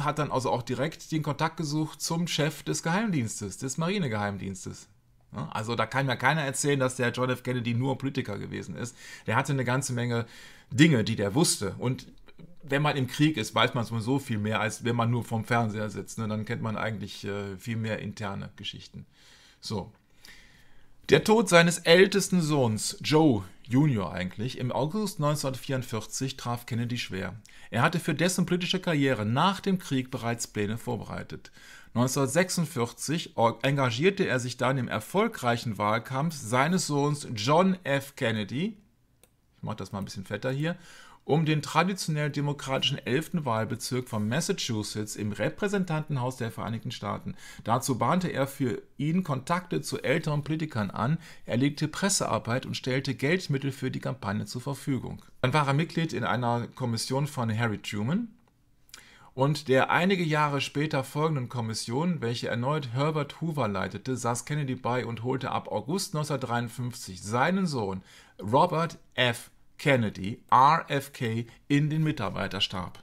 hat dann also auch direkt den Kontakt gesucht zum Chef des Geheimdienstes, des Marinegeheimdienstes. Ne? Also da kann mir keiner erzählen, dass der John F. Kennedy nur Politiker gewesen ist. Der hatte eine ganze Menge Dinge, die der wusste. Und wenn man im Krieg ist, weiß man es so viel mehr, als wenn man nur vorm Fernseher sitzt. Ne? Dann kennt man eigentlich äh, viel mehr interne Geschichten. So, der Tod seines ältesten Sohns, Joe Jr. eigentlich, im August 1944 traf Kennedy schwer. Er hatte für dessen politische Karriere nach dem Krieg bereits Pläne vorbereitet. 1946 engagierte er sich dann im erfolgreichen Wahlkampf seines Sohns John F. Kennedy, ich mache das mal ein bisschen fetter hier, um den traditionell demokratischen 11. Wahlbezirk von Massachusetts im Repräsentantenhaus der Vereinigten Staaten. Dazu bahnte er für ihn Kontakte zu älteren Politikern an, er legte Pressearbeit und stellte Geldmittel für die Kampagne zur Verfügung. Dann war er Mitglied in einer Kommission von Harry Truman und der einige Jahre später folgenden Kommission, welche erneut Herbert Hoover leitete, saß Kennedy bei und holte ab August 1953 seinen Sohn Robert F. Kennedy, RFK, in den Mitarbeiterstab.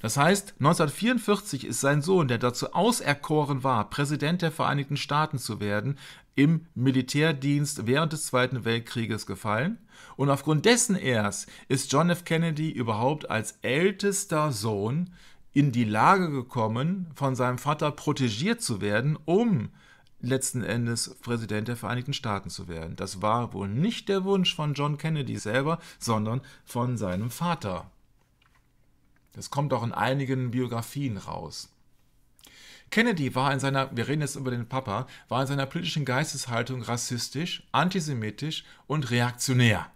Das heißt, 1944 ist sein Sohn, der dazu auserkoren war, Präsident der Vereinigten Staaten zu werden, im Militärdienst während des Zweiten Weltkrieges gefallen. Und aufgrund dessen erst ist John F. Kennedy überhaupt als ältester Sohn in die Lage gekommen, von seinem Vater protegiert zu werden, um letzten Endes Präsident der Vereinigten Staaten zu werden. Das war wohl nicht der Wunsch von John Kennedy selber, sondern von seinem Vater. Das kommt auch in einigen Biografien raus. Kennedy war in seiner, wir reden jetzt über den Papa, war in seiner politischen Geisteshaltung rassistisch, antisemitisch und reaktionär.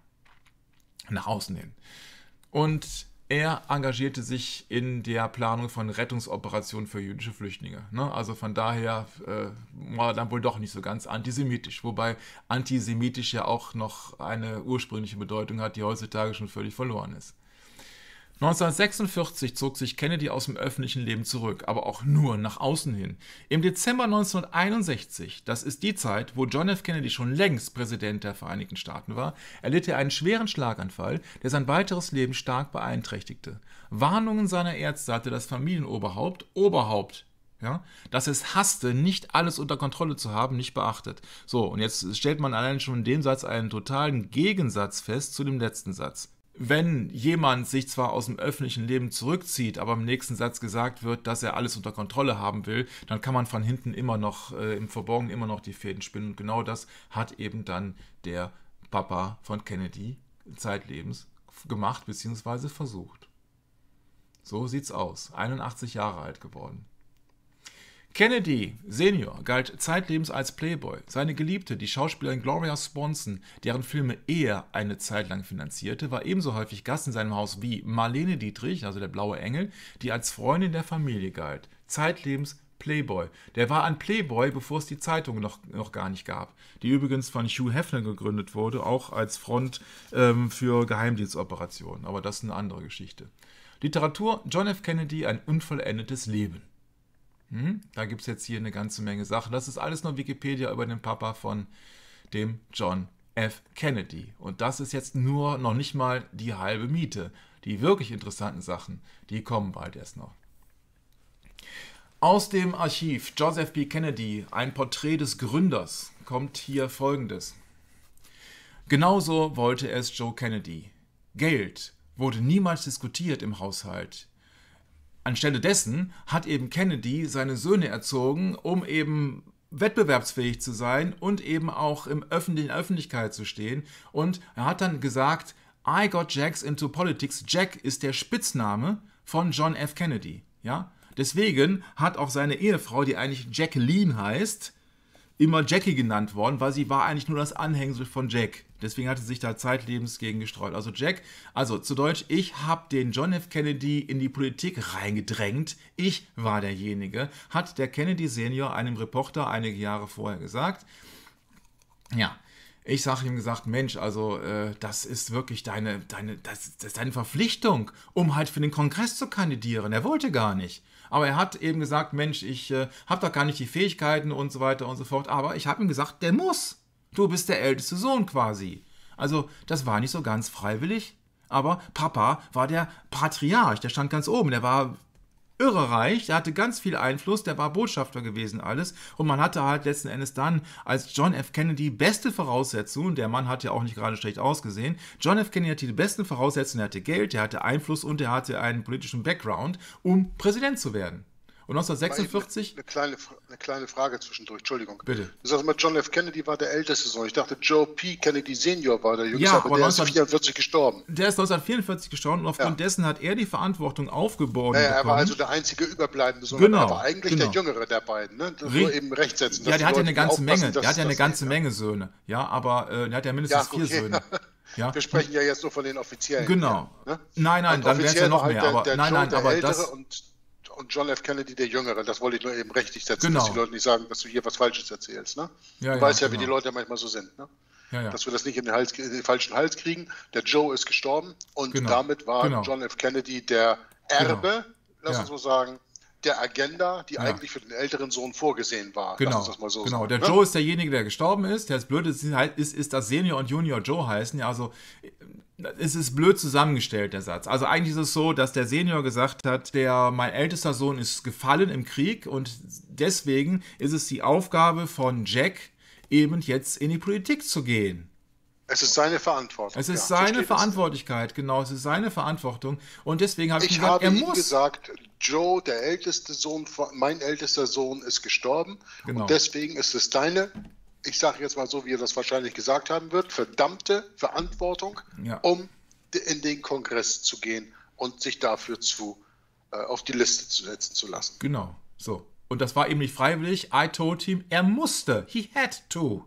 Nach außen hin. Und er engagierte sich in der Planung von Rettungsoperationen für jüdische Flüchtlinge. Ne? Also von daher äh, war dann wohl doch nicht so ganz antisemitisch, wobei antisemitisch ja auch noch eine ursprüngliche Bedeutung hat, die heutzutage schon völlig verloren ist. 1946 zog sich Kennedy aus dem öffentlichen Leben zurück, aber auch nur nach außen hin. Im Dezember 1961, das ist die Zeit, wo John F. Kennedy schon längst Präsident der Vereinigten Staaten war, erlitt er einen schweren Schlaganfall, der sein weiteres Leben stark beeinträchtigte. Warnungen seiner Ärzte hatte das Familienoberhaupt, Oberhaupt ja, dass es hasste, nicht alles unter Kontrolle zu haben, nicht beachtet. So, und jetzt stellt man allein schon in dem Satz einen totalen Gegensatz fest zu dem letzten Satz wenn jemand sich zwar aus dem öffentlichen Leben zurückzieht, aber im nächsten Satz gesagt wird, dass er alles unter Kontrolle haben will, dann kann man von hinten immer noch äh, im Verborgenen immer noch die Fäden spinnen. Und genau das hat eben dann der Papa von Kennedy zeitlebens gemacht bzw. versucht. So sieht's aus. 81 Jahre alt geworden. Kennedy Senior galt zeitlebens als Playboy. Seine Geliebte, die Schauspielerin Gloria Swanson, deren Filme er eine Zeit lang finanzierte, war ebenso häufig Gast in seinem Haus wie Marlene Dietrich, also der blaue Engel, die als Freundin der Familie galt. Zeitlebens Playboy. Der war ein Playboy, bevor es die Zeitung noch, noch gar nicht gab, die übrigens von Hugh Hefner gegründet wurde, auch als Front ähm, für Geheimdienstoperationen. Aber das ist eine andere Geschichte. Literatur John F. Kennedy, ein unvollendetes Leben. Hm? Da gibt es jetzt hier eine ganze Menge Sachen. Das ist alles nur Wikipedia über den Papa von dem John F. Kennedy. Und das ist jetzt nur noch nicht mal die halbe Miete. Die wirklich interessanten Sachen, die kommen bald erst noch. Aus dem Archiv Joseph B. Kennedy, ein Porträt des Gründers, kommt hier folgendes. Genauso wollte es Joe Kennedy. Geld wurde niemals diskutiert im Haushalt. Anstelle dessen hat eben Kennedy seine Söhne erzogen, um eben wettbewerbsfähig zu sein und eben auch im Öffentlich in der Öffentlichkeit zu stehen. Und er hat dann gesagt, I got Jacks into politics. Jack ist der Spitzname von John F. Kennedy. Ja? Deswegen hat auch seine Ehefrau, die eigentlich Jacqueline heißt, immer Jackie genannt worden, weil sie war eigentlich nur das Anhängsel von Jack. Deswegen hatte sie sich da zeitlebens gegen gestreut. Also Jack, also zu Deutsch, ich habe den John F. Kennedy in die Politik reingedrängt. Ich war derjenige, hat der Kennedy Senior einem Reporter einige Jahre vorher gesagt. Ja, ich sage ihm gesagt, Mensch, also äh, das ist wirklich deine, deine, das, das ist deine Verpflichtung, um halt für den Kongress zu kandidieren. Er wollte gar nicht. Aber er hat eben gesagt, Mensch, ich äh, habe doch gar nicht die Fähigkeiten und so weiter und so fort. Aber ich habe ihm gesagt, der muss. Du bist der älteste Sohn quasi. Also das war nicht so ganz freiwillig. Aber Papa war der Patriarch, der stand ganz oben, der war irre reich, der hatte ganz viel Einfluss, der war Botschafter gewesen alles und man hatte halt letzten Endes dann als John F. Kennedy beste Voraussetzungen, der Mann hat ja auch nicht gerade schlecht ausgesehen, John F. Kennedy hatte die besten Voraussetzungen, er hatte Geld, er hatte Einfluss und er hatte einen politischen Background, um Präsident zu werden. Und 1946. Eine, kleine, eine kleine Frage zwischendurch, Entschuldigung. Bitte. Du sagst mal, John F. Kennedy war der älteste Sohn. Ich dachte, Joe P. Kennedy Senior war der jüngste, ja, aber der 19, ist 1944 gestorben. Der ist 1944 gestorben und aufgrund ja. dessen hat er die Verantwortung aufgeborgen. Naja, er bekommen. war also der einzige überbleibende Sohn. Genau. Er war eigentlich genau. der jüngere der beiden. Ne? Das Re eben rechtsetzen. Ja, der hat ja eine ganze Menge. Der hat ja eine ganze Menge Söhne. Ja, aber äh, der hat ja mindestens ja, okay. vier Söhne. Ja. Wir sprechen ja jetzt nur von den Offiziellen. Genau. ne? Nein, nein, und dann wären es ja noch halt mehr. Der, aber, der nein, nein, aber das, und und John F. Kennedy der Jüngere. Das wollte ich nur eben rechtlich setzen, genau. dass die Leute nicht sagen, dass du hier was Falsches erzählst. Ne? Ja, du ja, weißt ja, genau. wie die genau. Leute manchmal so sind. Ne? Ja, ja. Dass wir das nicht in den, Hals, in den, falschen Hals kriegen. Der Joe ist gestorben und genau. damit war genau. John F. Kennedy der genau. Erbe, lass uns mal sagen, der Agenda, die ja. eigentlich für den älteren Sohn vorgesehen war. Genau, so genau. Sagen, der ne? Joe ist derjenige, der gestorben ist. Das Blöde ist, ist, halt, ist das Senior und Junior Joe heißen. Ja, also es ist blöd zusammengestellt, der Satz. Also eigentlich ist es so, dass der Senior gesagt hat, der, mein ältester Sohn ist gefallen im Krieg und deswegen ist es die Aufgabe von Jack, eben jetzt in die Politik zu gehen. Es ist seine Verantwortung. Es ist ja, seine so Verantwortlichkeit, genau. Es ist seine Verantwortung. Und deswegen habe ich, ich gesagt, habe er ihm muss. gesagt, Joe, der älteste Sohn, mein ältester Sohn ist gestorben. Genau. Und deswegen ist es deine, ich sage jetzt mal so, wie er das wahrscheinlich gesagt haben wird, verdammte Verantwortung, ja. um in den Kongress zu gehen und sich dafür zu, äh, auf die Liste zu setzen zu lassen. Genau, so. Und das war eben nicht freiwillig. I told him, er musste. He had to.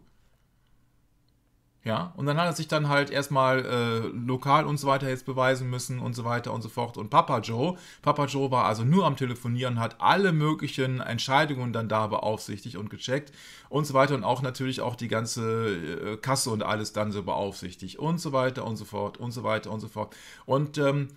Ja, und dann hat er sich dann halt erstmal äh, lokal und so weiter jetzt beweisen müssen und so weiter und so fort. Und Papa Joe, Papa Joe war also nur am Telefonieren, hat alle möglichen Entscheidungen dann da beaufsichtigt und gecheckt und so weiter und auch natürlich auch die ganze äh, Kasse und alles dann so beaufsichtigt und so weiter und so fort und so weiter und so fort. Und ähm,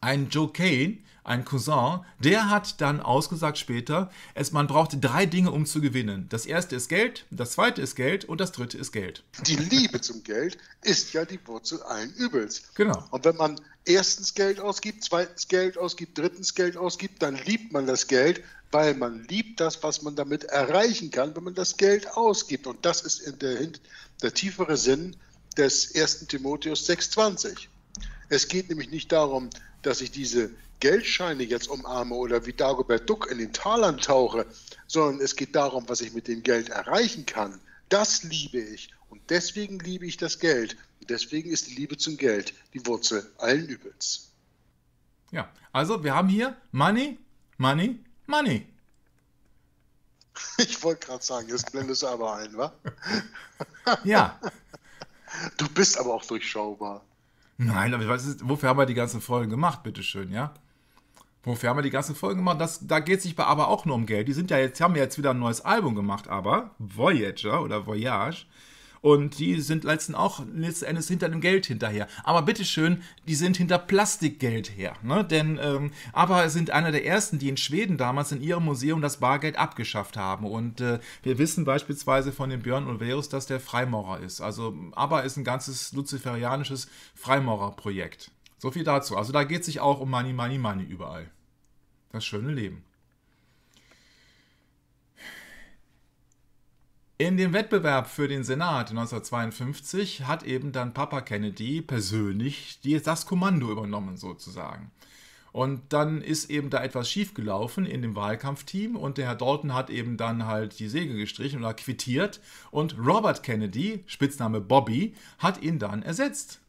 ein Joe Kane ein Cousin, der hat dann ausgesagt später, es, man braucht drei Dinge, um zu gewinnen. Das erste ist Geld, das zweite ist Geld und das dritte ist Geld. Die Liebe zum Geld ist ja die Wurzel allen Übels. Genau. Und wenn man erstens Geld ausgibt, zweitens Geld ausgibt, drittens Geld ausgibt, dann liebt man das Geld, weil man liebt das, was man damit erreichen kann, wenn man das Geld ausgibt. Und das ist in der, der tiefere Sinn des 1. Timotheus 6,20. Es geht nämlich nicht darum, dass ich diese Geldscheine jetzt umarme oder wie Dagobert Duck in den Talern tauche, sondern es geht darum, was ich mit dem Geld erreichen kann. Das liebe ich und deswegen liebe ich das Geld. Und deswegen ist die Liebe zum Geld die Wurzel allen Übels. Ja, also wir haben hier Money, Money, Money. Ich wollte gerade sagen, jetzt blendest du aber ein, wa? ja. Du bist aber auch durchschaubar. Nein, aber was ist, wofür haben wir die ganzen Folgen gemacht, bitteschön, ja? Wofür haben wir die ganzen Folgen gemacht? Das, da geht es sich bei aber auch nur um Geld. Die sind ja jetzt, haben ja jetzt wieder ein neues Album gemacht, aber Voyager oder Voyage und die sind letzten auch letzten Endes hinter dem Geld hinterher. Aber bitteschön, die sind hinter Plastikgeld her. Ne? Denn ähm, aber sind einer der ersten, die in Schweden damals in ihrem Museum das Bargeld abgeschafft haben. Und äh, wir wissen beispielsweise von dem Björn Ulvaeus, dass der Freimaurer ist. Also aber ist ein ganzes luziferianisches Freimaurerprojekt. So viel dazu. Also da geht es sich auch um Money, Money, Money überall. Das schöne Leben. In dem Wettbewerb für den Senat 1952 hat eben dann Papa Kennedy persönlich die, das Kommando übernommen sozusagen. Und dann ist eben da etwas schiefgelaufen in dem Wahlkampfteam und der Herr Dalton hat eben dann halt die Säge gestrichen oder quittiert und Robert Kennedy, Spitzname Bobby, hat ihn dann ersetzt.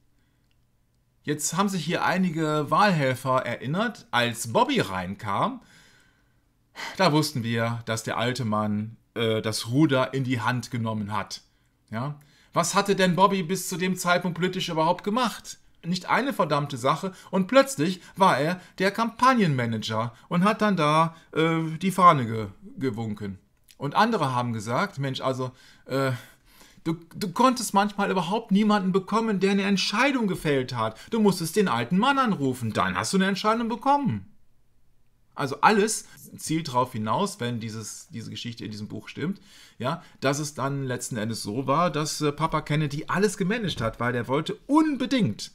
Jetzt haben sich hier einige Wahlhelfer erinnert, als Bobby reinkam, da wussten wir, dass der alte Mann äh, das Ruder in die Hand genommen hat. Ja? Was hatte denn Bobby bis zu dem Zeitpunkt politisch überhaupt gemacht? Nicht eine verdammte Sache und plötzlich war er der Kampagnenmanager und hat dann da äh, die Fahne ge gewunken. Und andere haben gesagt, Mensch, also äh, Du, du, konntest manchmal überhaupt niemanden bekommen, der eine Entscheidung gefällt hat. Du musstest den alten Mann anrufen, dann hast du eine Entscheidung bekommen. Also alles zielt darauf hinaus, wenn dieses, diese Geschichte in diesem Buch stimmt, ja, dass es dann letzten Endes so war, dass äh, Papa Kennedy alles gemanagt hat, weil er wollte unbedingt,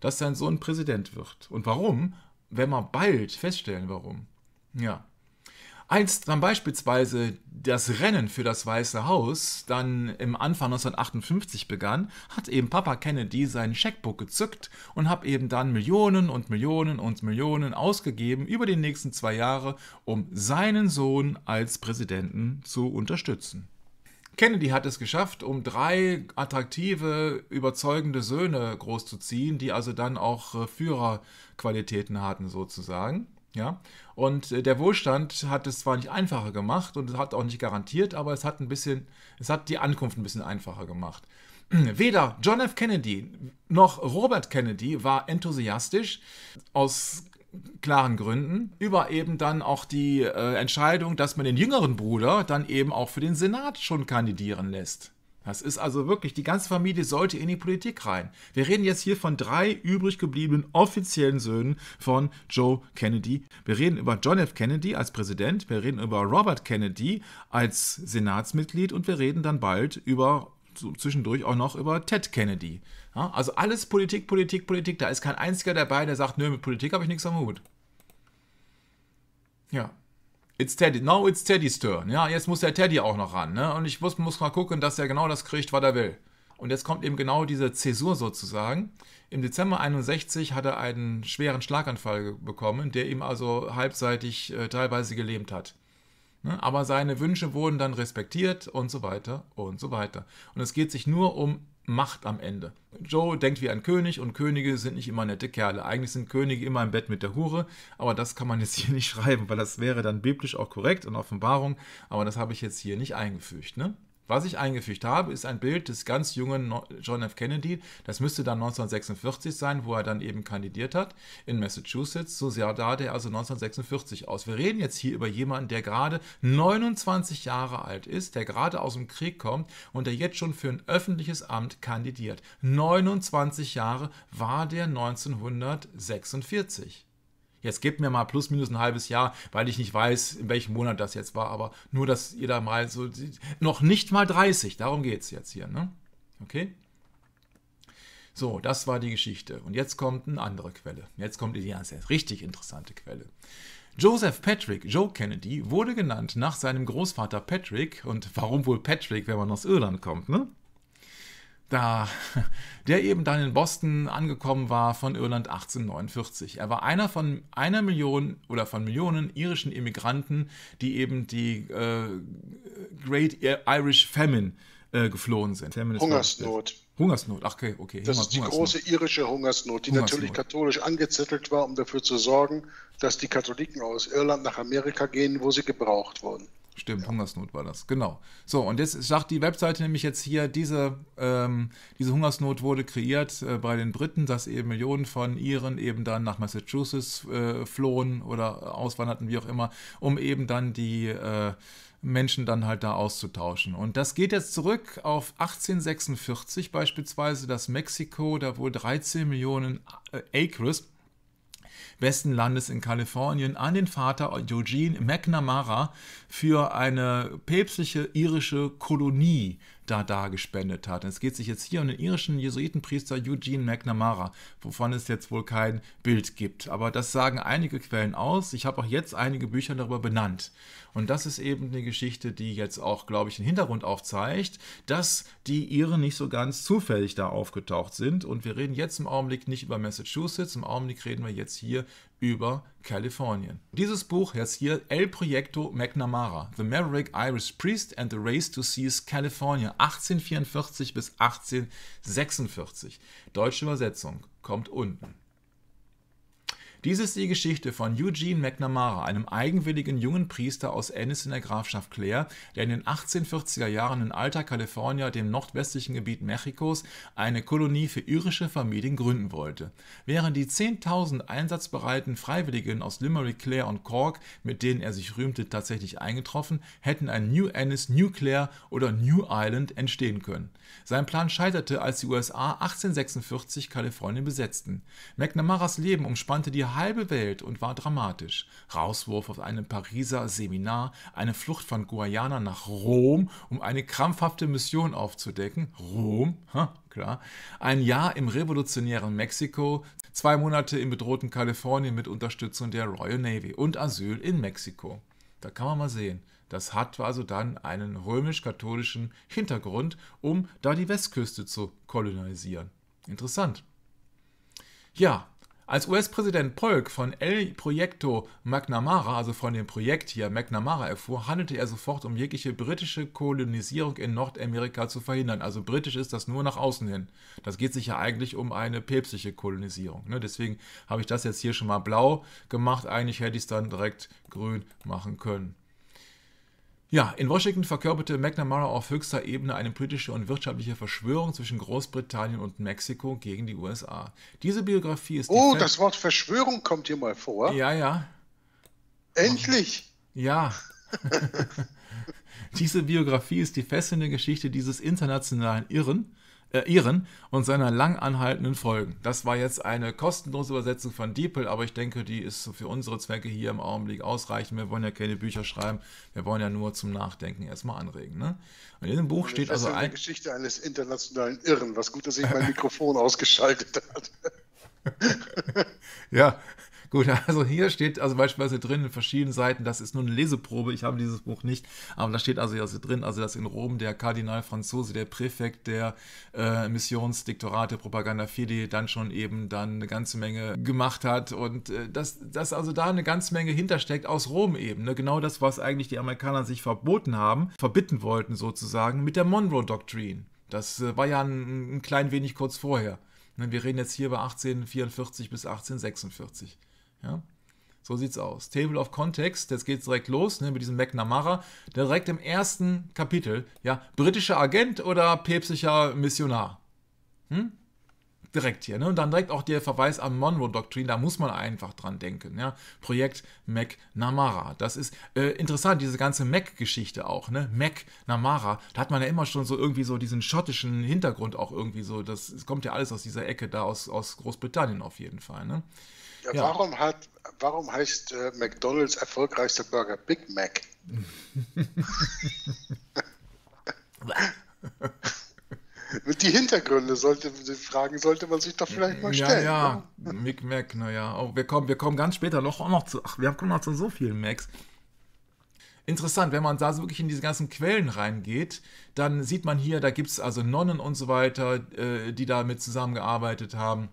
dass sein Sohn Präsident wird. Und warum? Wenn wir bald feststellen, warum. Ja. Als dann beispielsweise das Rennen für das Weiße Haus dann im Anfang 1958 begann, hat eben Papa Kennedy sein Scheckbuch gezückt und hat eben dann Millionen und Millionen und Millionen ausgegeben über die nächsten zwei Jahre, um seinen Sohn als Präsidenten zu unterstützen. Kennedy hat es geschafft, um drei attraktive, überzeugende Söhne großzuziehen, die also dann auch äh, Führerqualitäten hatten sozusagen. Ja? Und äh, der Wohlstand hat es zwar nicht einfacher gemacht und es hat auch nicht garantiert, aber es hat ein bisschen, es hat die Ankunft ein bisschen einfacher gemacht. Weder John F. Kennedy noch Robert Kennedy war enthusiastisch aus klaren Gründen über eben dann auch die äh, Entscheidung, dass man den jüngeren Bruder dann eben auch für den Senat schon kandidieren lässt. Das ist also wirklich, die ganze Familie sollte in die Politik rein. Wir reden jetzt hier von drei übrig gebliebenen offiziellen Söhnen von Joe Kennedy. Wir reden über John F. Kennedy als Präsident, wir reden über Robert Kennedy als Senatsmitglied und wir reden dann bald über zwischendurch auch noch über Ted Kennedy. Ja, also alles Politik, Politik, Politik. Da ist kein einziger dabei, der sagt, nö, mit Politik habe ich nichts am Hut. Ja, It's Teddy. Now it's Teddy's turn. Ja, jetzt muss der Teddy auch noch ran. Ne? Und ich muss, muss mal gucken, dass er genau das kriegt, was er will. Und jetzt kommt eben genau diese Zäsur sozusagen. Im Dezember 61 hat er einen schweren Schlaganfall bekommen, der ihm also halbseitig äh, teilweise gelähmt hat. Ne? Aber seine Wünsche wurden dann respektiert und so weiter und so weiter. Und es geht sich nur um Macht am Ende. Joe denkt wie ein König und Könige sind nicht immer nette Kerle. Eigentlich sind Könige immer im Bett mit der Hure, aber das kann man jetzt hier nicht schreiben, weil das wäre dann biblisch auch korrekt und Offenbarung, aber das habe ich jetzt hier nicht eingefügt. Ne? Was ich eingefügt habe, ist ein Bild des ganz jungen John F. Kennedy. Das müsste dann 1946 sein, wo er dann eben kandidiert hat in Massachusetts. So sah da der also 1946 aus. Wir reden jetzt hier über jemanden, der gerade 29 Jahre alt ist, der gerade aus dem Krieg kommt und der jetzt schon für ein öffentliches Amt kandidiert. 29 Jahre war der 1946. Jetzt gebt mir mal plus minus ein halbes Jahr, weil ich nicht weiß, in welchem Monat das jetzt war, aber nur, dass ihr da mal so. Noch nicht mal 30, darum geht es jetzt hier, ne? Okay? So, das war die Geschichte. Und jetzt kommt eine andere Quelle. Jetzt kommt die erste, richtig interessante Quelle. Joseph Patrick, Joe Kennedy, wurde genannt nach seinem Großvater Patrick. Und warum wohl Patrick, wenn man aus Irland kommt, ne? da, der eben dann in Boston angekommen war von Irland 1849. Er war einer von einer Million oder von Millionen irischen Immigranten, die eben die äh, Great Irish Famine äh, geflohen sind. Hungersnot. Hungersnot, ach okay, okay. Das ist die große irische Hungersnot, die Hungersnot. natürlich katholisch angezettelt war, um dafür zu sorgen, dass die Katholiken aus Irland nach Amerika gehen, wo sie gebraucht wurden. Stimmt, ja. Hungersnot war das, genau. So, und jetzt sagt die Webseite nämlich jetzt hier, diese, ähm, diese Hungersnot wurde kreiert äh, bei den Briten, dass eben Millionen von Iren eben dann nach Massachusetts äh, flohen oder auswanderten, wie auch immer, um eben dann die äh, Menschen dann halt da auszutauschen. Und das geht jetzt zurück auf 1846 beispielsweise, dass Mexiko, da wohl 13 Millionen äh, Acres, Westenlandes in Kalifornien an den Vater Eugene McNamara für eine päpstliche irische Kolonie da gespendet hat. Und es geht sich jetzt hier um den irischen Jesuitenpriester Eugene McNamara, wovon es jetzt wohl kein Bild gibt. Aber das sagen einige Quellen aus. Ich habe auch jetzt einige Bücher darüber benannt. Und das ist eben eine Geschichte, die jetzt auch, glaube ich, den Hintergrund aufzeigt, dass die Iren nicht so ganz zufällig da aufgetaucht sind. Und wir reden jetzt im Augenblick nicht über Massachusetts, im Augenblick reden wir jetzt hier über Kalifornien. Dieses Buch heißt hier El Proyecto McNamara, The Maverick Irish Priest and the Race to Seize California, 1844 bis 1846. Deutsche Übersetzung kommt unten. Dies ist die Geschichte von Eugene McNamara, einem eigenwilligen jungen Priester aus Ennis in der Grafschaft Clare, der in den 1840er Jahren in Alta California, dem nordwestlichen Gebiet Mexikos, eine Kolonie für irische Familien gründen wollte. Während die 10.000 einsatzbereiten Freiwilligen aus Limerick, Clare und Cork, mit denen er sich rühmte, tatsächlich eingetroffen, hätten ein New Ennis, New Clare oder New Island entstehen können. Sein Plan scheiterte, als die USA 1846 Kalifornien besetzten. McNamaras Leben umspannte die halbe Welt und war dramatisch. Rauswurf aus einem Pariser Seminar, eine Flucht von Guayana nach Rom, um eine krampfhafte Mission aufzudecken. Rom, ha, klar. Ein Jahr im revolutionären Mexiko, zwei Monate im bedrohten Kalifornien mit Unterstützung der Royal Navy und Asyl in Mexiko. Da kann man mal sehen. Das hat also dann einen römisch-katholischen Hintergrund, um da die Westküste zu kolonisieren. Interessant. Ja, als US-Präsident Polk von El Proyecto McNamara, also von dem Projekt hier McNamara, erfuhr, handelte er sofort, um jegliche britische Kolonisierung in Nordamerika zu verhindern. Also britisch ist das nur nach außen hin. Das geht sich ja eigentlich um eine päpstliche Kolonisierung. Ne? Deswegen habe ich das jetzt hier schon mal blau gemacht. Eigentlich hätte ich es dann direkt grün machen können. Ja, in Washington verkörperte McNamara auf höchster Ebene eine politische und wirtschaftliche Verschwörung zwischen Großbritannien und Mexiko gegen die USA. Diese Biografie ist. Oh, das Wort Verschwörung kommt hier mal vor. Ja, ja. Endlich! Ja. Diese Biografie ist die fesselnde Geschichte dieses internationalen Irren, äh, Iren und seiner lang anhaltenden Folgen. Das war jetzt eine kostenlose Übersetzung von Diepel, aber ich denke, die ist für unsere Zwecke hier im Augenblick ausreichend. Wir wollen ja keine Bücher schreiben, wir wollen ja nur zum Nachdenken erstmal anregen. Ne? Und in dem Buch das steht also eine Geschichte eines internationalen Irren. Was gut, dass ich mein Mikrofon ausgeschaltet hat. ja, Gut, also hier steht also beispielsweise drin in verschiedenen Seiten, das ist nur eine Leseprobe, ich habe dieses Buch nicht, aber da steht also also drin, also dass in Rom der Kardinal Franzose, der Präfekt der äh, Missionsdiktorate Propaganda Fide dann schon eben dann eine ganze Menge gemacht hat und äh, dass, dass also da eine ganze Menge hintersteckt aus Rom eben, ne? genau das, was eigentlich die Amerikaner sich verboten haben, verbitten wollten sozusagen mit der Monroe doktrin Das äh, war ja ein, ein klein wenig kurz vorher. Ne, wir reden jetzt hier über 1844 bis 1846. Ja? So es aus. Table of Context, jetzt geht es direkt los ne, mit diesem McNamara, der direkt im ersten Kapitel, ja, britischer Agent oder päpstlicher Missionar? Hm? Direkt hier, ne? Und dann direkt auch der Verweis an Monroe-Doktrin, da muss man einfach dran denken, ja. Projekt McNamara. Das ist äh, interessant, diese ganze Mac-Geschichte auch, ne? McNamara, da hat man ja immer schon so irgendwie so diesen schottischen Hintergrund auch irgendwie so. Das, das kommt ja alles aus dieser Ecke da, aus, aus Großbritannien auf jeden Fall, ne? Ja, ja. Warum, hat, warum heißt äh, McDonalds erfolgreichster Burger Big Mac? Die Hintergründe sollte die Fragen sollte man sich doch vielleicht mal stellen. Ja, ne? ja, Mick Mac, naja. Oh, wir, kommen, wir kommen ganz später noch, auch noch zu. Ach, wir kommen noch zu so vielen Macs. Interessant, wenn man da so wirklich in diese ganzen Quellen reingeht, dann sieht man hier, da gibt es also Nonnen und so weiter, äh, die damit zusammengearbeitet haben.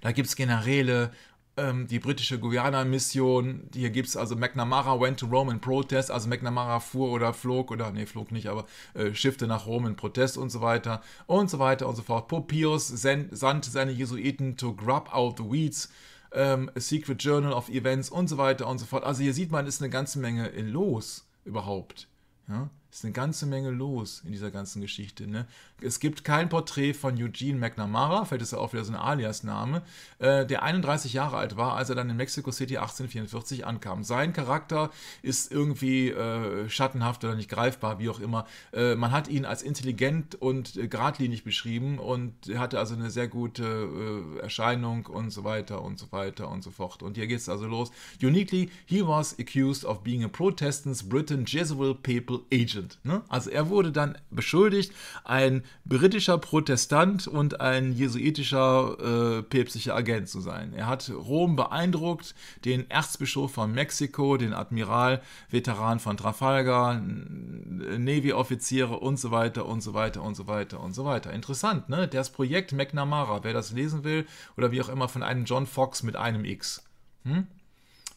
Da gibt es Generäle, ähm, die britische Guyana-Mission, hier gibt es also McNamara went to Rome in protest, also McNamara fuhr oder flog oder, nee, flog nicht, aber äh, schiffte nach Rom in Protest und so weiter und so weiter und so fort. Popius sandte seine Jesuiten to grub out the weeds. Ähm, Secret Journal of Events und so weiter und so fort. Also hier sieht man, ist eine ganze Menge los überhaupt. Ja? Ist eine ganze Menge los in dieser ganzen Geschichte. Ne? Es gibt kein Porträt von Eugene McNamara, fällt ist ja auch wieder so ein Alias-Name, äh, der 31 Jahre alt war, als er dann in Mexico City 1844 ankam. Sein Charakter ist irgendwie äh, schattenhaft oder nicht greifbar, wie auch immer. Äh, man hat ihn als intelligent und geradlinig beschrieben und er hatte also eine sehr gute äh, Erscheinung und so weiter und so weiter und so fort. Und hier geht es also los. Uniquely, he was accused of being a Protestants, Britain, Jesuit people, agent. Sergeant. Ne? Also er wurde dann beschuldigt, ein britischer Protestant und ein jesuitischer äh, päpstlicher Agent zu sein. Er hat Rom beeindruckt, den Erzbischof von Mexiko, den Admiral, Veteran von Trafalgar, Navy-Offiziere und so weiter und so weiter und so weiter und so weiter. Interessant, ne? Das Projekt McNamara, wer das lesen will oder wie auch immer von einem John Fox mit einem X. Hm?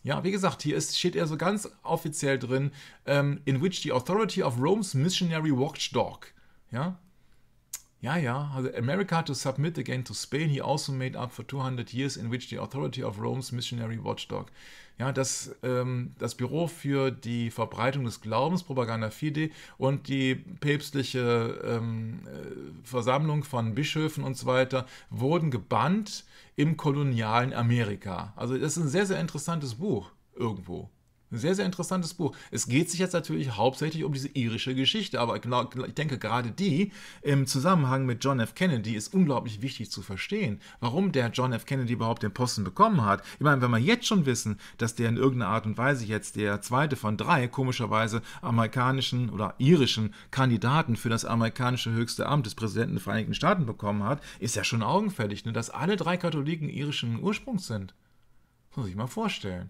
Ja, wie gesagt, hier ist, steht er so ganz offiziell drin, ähm, in which the authority of Rome's missionary watchdog. Ja, ja, ja, also America to submit again to Spain. He also made up for 200 years in which the authority of Rome's missionary watchdog. Ja, das, ähm, das Büro für die Verbreitung des Glaubens, Propaganda Fide, und die päpstliche ähm, äh, Versammlung von Bischöfen und so weiter wurden gebannt im kolonialen Amerika. Also das ist ein sehr, sehr interessantes Buch irgendwo. Ein sehr, sehr interessantes Buch. Es geht sich jetzt natürlich hauptsächlich um diese irische Geschichte, aber genau, ich denke, gerade die im Zusammenhang mit John F. Kennedy ist unglaublich wichtig zu verstehen, warum der John F. Kennedy überhaupt den Posten bekommen hat. Ich meine, wenn wir jetzt schon wissen, dass der in irgendeiner Art und Weise jetzt der zweite von drei, komischerweise amerikanischen oder irischen Kandidaten für das amerikanische höchste Amt des Präsidenten der Vereinigten Staaten bekommen hat, ist ja schon augenfällig, ne, dass alle drei Katholiken irischen Ursprungs sind. Das muss ich mal vorstellen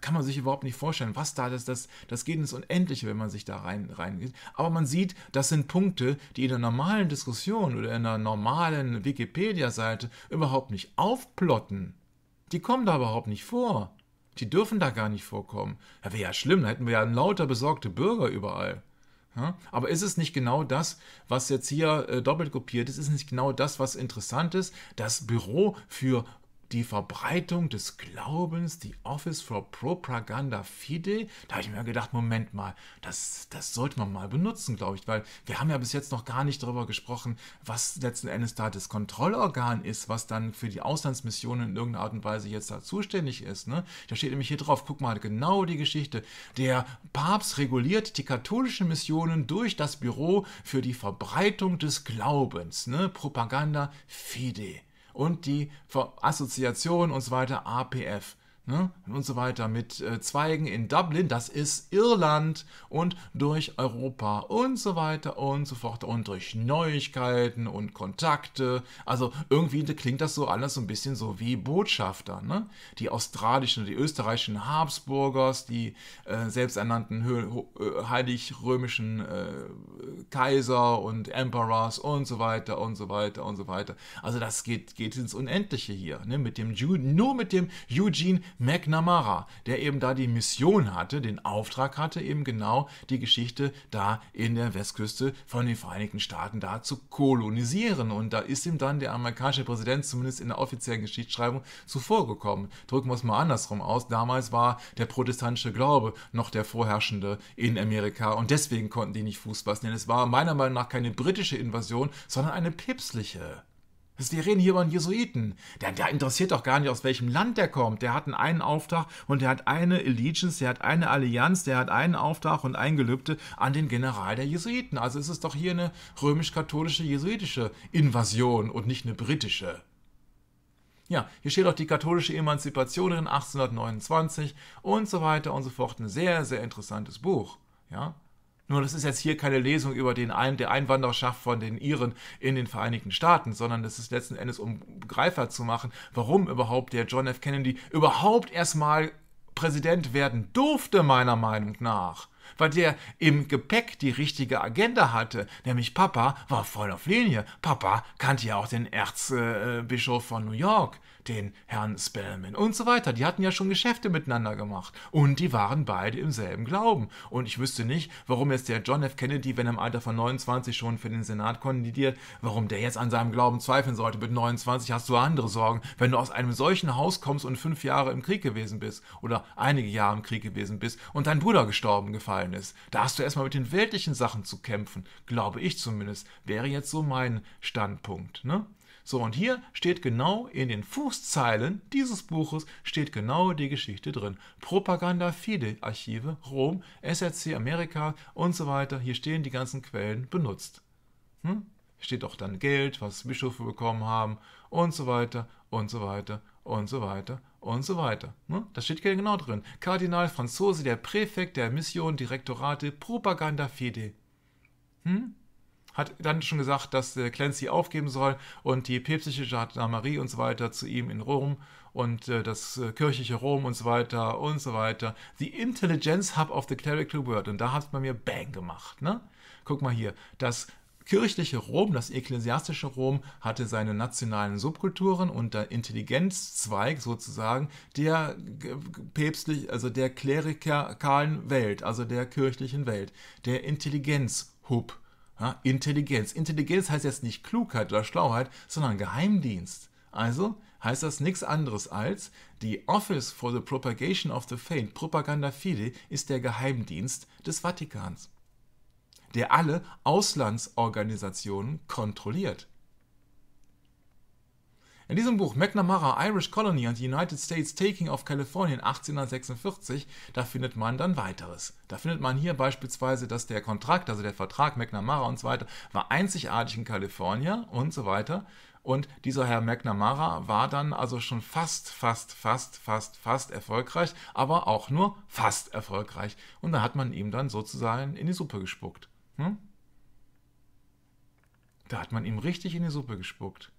kann man sich überhaupt nicht vorstellen, was da das, das, das geht ins Unendliche, wenn man sich da rein, reingeht. Aber man sieht, das sind Punkte, die in einer normalen Diskussion oder in einer normalen Wikipedia-Seite überhaupt nicht aufplotten. Die kommen da überhaupt nicht vor. Die dürfen da gar nicht vorkommen. Ja, wäre ja schlimm, da hätten wir ja lauter besorgte Bürger überall. Ja, aber ist es nicht genau das, was jetzt hier äh, doppelt kopiert ist? Ist es nicht genau das, was interessant ist? Das Büro für die Verbreitung des Glaubens, die Office for Propaganda Fide. Da habe ich mir gedacht, Moment mal, das, das sollte man mal benutzen, glaube ich, weil wir haben ja bis jetzt noch gar nicht darüber gesprochen, was letzten Endes da das Kontrollorgan ist, was dann für die Auslandsmissionen in irgendeiner Art und Weise jetzt da zuständig ist. Ne? Da steht nämlich hier drauf, guck mal, genau die Geschichte. Der Papst reguliert die katholischen Missionen durch das Büro für die Verbreitung des Glaubens. Ne? Propaganda Fide und die Assoziation und so weiter APF ne, und so weiter mit äh, Zweigen in Dublin, das ist Irland und durch Europa und so weiter und so fort und durch Neuigkeiten und Kontakte. Also irgendwie klingt das so alles so ein bisschen so wie Botschafter. Ne? Die australischen, die österreichischen Habsburgers, die äh, selbsternannten äh, heilig-römischen äh, Kaiser und Emperors und so weiter und so weiter und so weiter. Also das geht, geht ins Unendliche hier ne? mit dem, nur mit dem Eugene McNamara, der eben da die Mission hatte, den Auftrag hatte, eben genau die Geschichte da in der Westküste von den Vereinigten Staaten da zu kolonisieren. Und da ist ihm dann der amerikanische Präsident zumindest in der offiziellen Geschichtsschreibung zuvorgekommen. Drücken wir es mal andersrum aus. Damals war der protestantische Glaube noch der vorherrschende in Amerika und deswegen konnten die nicht Fuß fassen, denn es war meiner Meinung nach keine britische Invasion, sondern eine pipsliche. Wir reden hier über einen Jesuiten. Der, der interessiert doch gar nicht, aus welchem Land der kommt. Der hat einen, Auftrag und der hat eine Allegiance, der hat eine Allianz, der hat einen Auftrag und ein Gelübde an den General der Jesuiten. Also ist es doch hier eine römisch-katholische, jesuitische Invasion und nicht eine britische. Ja, hier steht auch die katholische Emanzipation in 1829 und so weiter und so fort. Ein sehr, sehr interessantes Buch. Ja, nur das ist jetzt hier keine Lesung über den Ein der Einwanderschaft von den Iren in den Vereinigten Staaten, sondern es ist letzten Endes, um begreifer zu machen, warum überhaupt der John F. Kennedy überhaupt erstmal Präsident werden durfte, meiner Meinung nach weil der im Gepäck die richtige Agenda hatte, nämlich Papa war voll auf Linie. Papa kannte ja auch den Erzbischof von New York den Herrn Spellman und so weiter. Die hatten ja schon Geschäfte miteinander gemacht und die waren beide im selben Glauben. Und ich wüsste nicht, warum jetzt der John F. Kennedy, wenn er im Alter von 29 schon für den Senat kandidiert, warum der jetzt an seinem Glauben zweifeln sollte. Mit 29 hast du andere Sorgen, wenn du aus einem solchen Haus kommst und fünf Jahre im Krieg gewesen bist oder einige Jahre im Krieg gewesen bist und dein Bruder gestorben gefallen ist. Da hast du erstmal mit den weltlichen Sachen zu kämpfen, glaube ich zumindest, wäre jetzt so mein Standpunkt. Ne? So, und hier steht genau in den Fußzeilen dieses Buches steht genau die Geschichte drin. Propaganda Fide Archive, Rom, SRC Amerika und so weiter. Hier stehen die ganzen Quellen benutzt. Hm? Steht auch dann Geld, was Bischöfe bekommen haben und so weiter und so weiter und so weiter und so weiter. Ne? Hm? Das steht genau drin. Kardinal Franzose, der Präfekt der Mission Direktorate Propaganda Fide. Hm? hat dann schon gesagt, dass äh, Clancy aufgeben soll und die päpstliche Gendarmerie und so weiter zu ihm in Rom und äh, das äh, kirchliche Rom und so weiter und so weiter. The Intelligence Hub of the Clerical World. Und da hat es bei mir Bang gemacht. Ne? Guck mal hier, das kirchliche Rom, das ekklesiastische Rom, hatte seine nationalen Subkulturen und der Intelligenzzweig sozusagen der päpstlich, also der klerikalen Welt, also der kirchlichen Welt, der Intelligenzhub. Ja, Intelligenz. Intelligenz heißt jetzt nicht Klugheit oder Schlauheit, sondern Geheimdienst. Also heißt das nichts anderes als die Office for the Propagation of the Faith, Propaganda Fide, ist der Geheimdienst des Vatikans, der alle Auslandsorganisationen kontrolliert. In diesem Buch McNamara Irish Colony and the United States Taking of California 1846, da findet man dann weiteres. Da findet man hier beispielsweise, dass der Kontrakt, also der Vertrag McNamara und so weiter, war einzigartig in Kalifornien und so weiter. Und dieser Herr McNamara war dann also schon fast, fast, fast, fast, fast erfolgreich, aber auch nur fast erfolgreich. Und da hat man ihm dann sozusagen in die Suppe gespuckt. Hm? Da hat man ihm richtig in die Suppe gespuckt.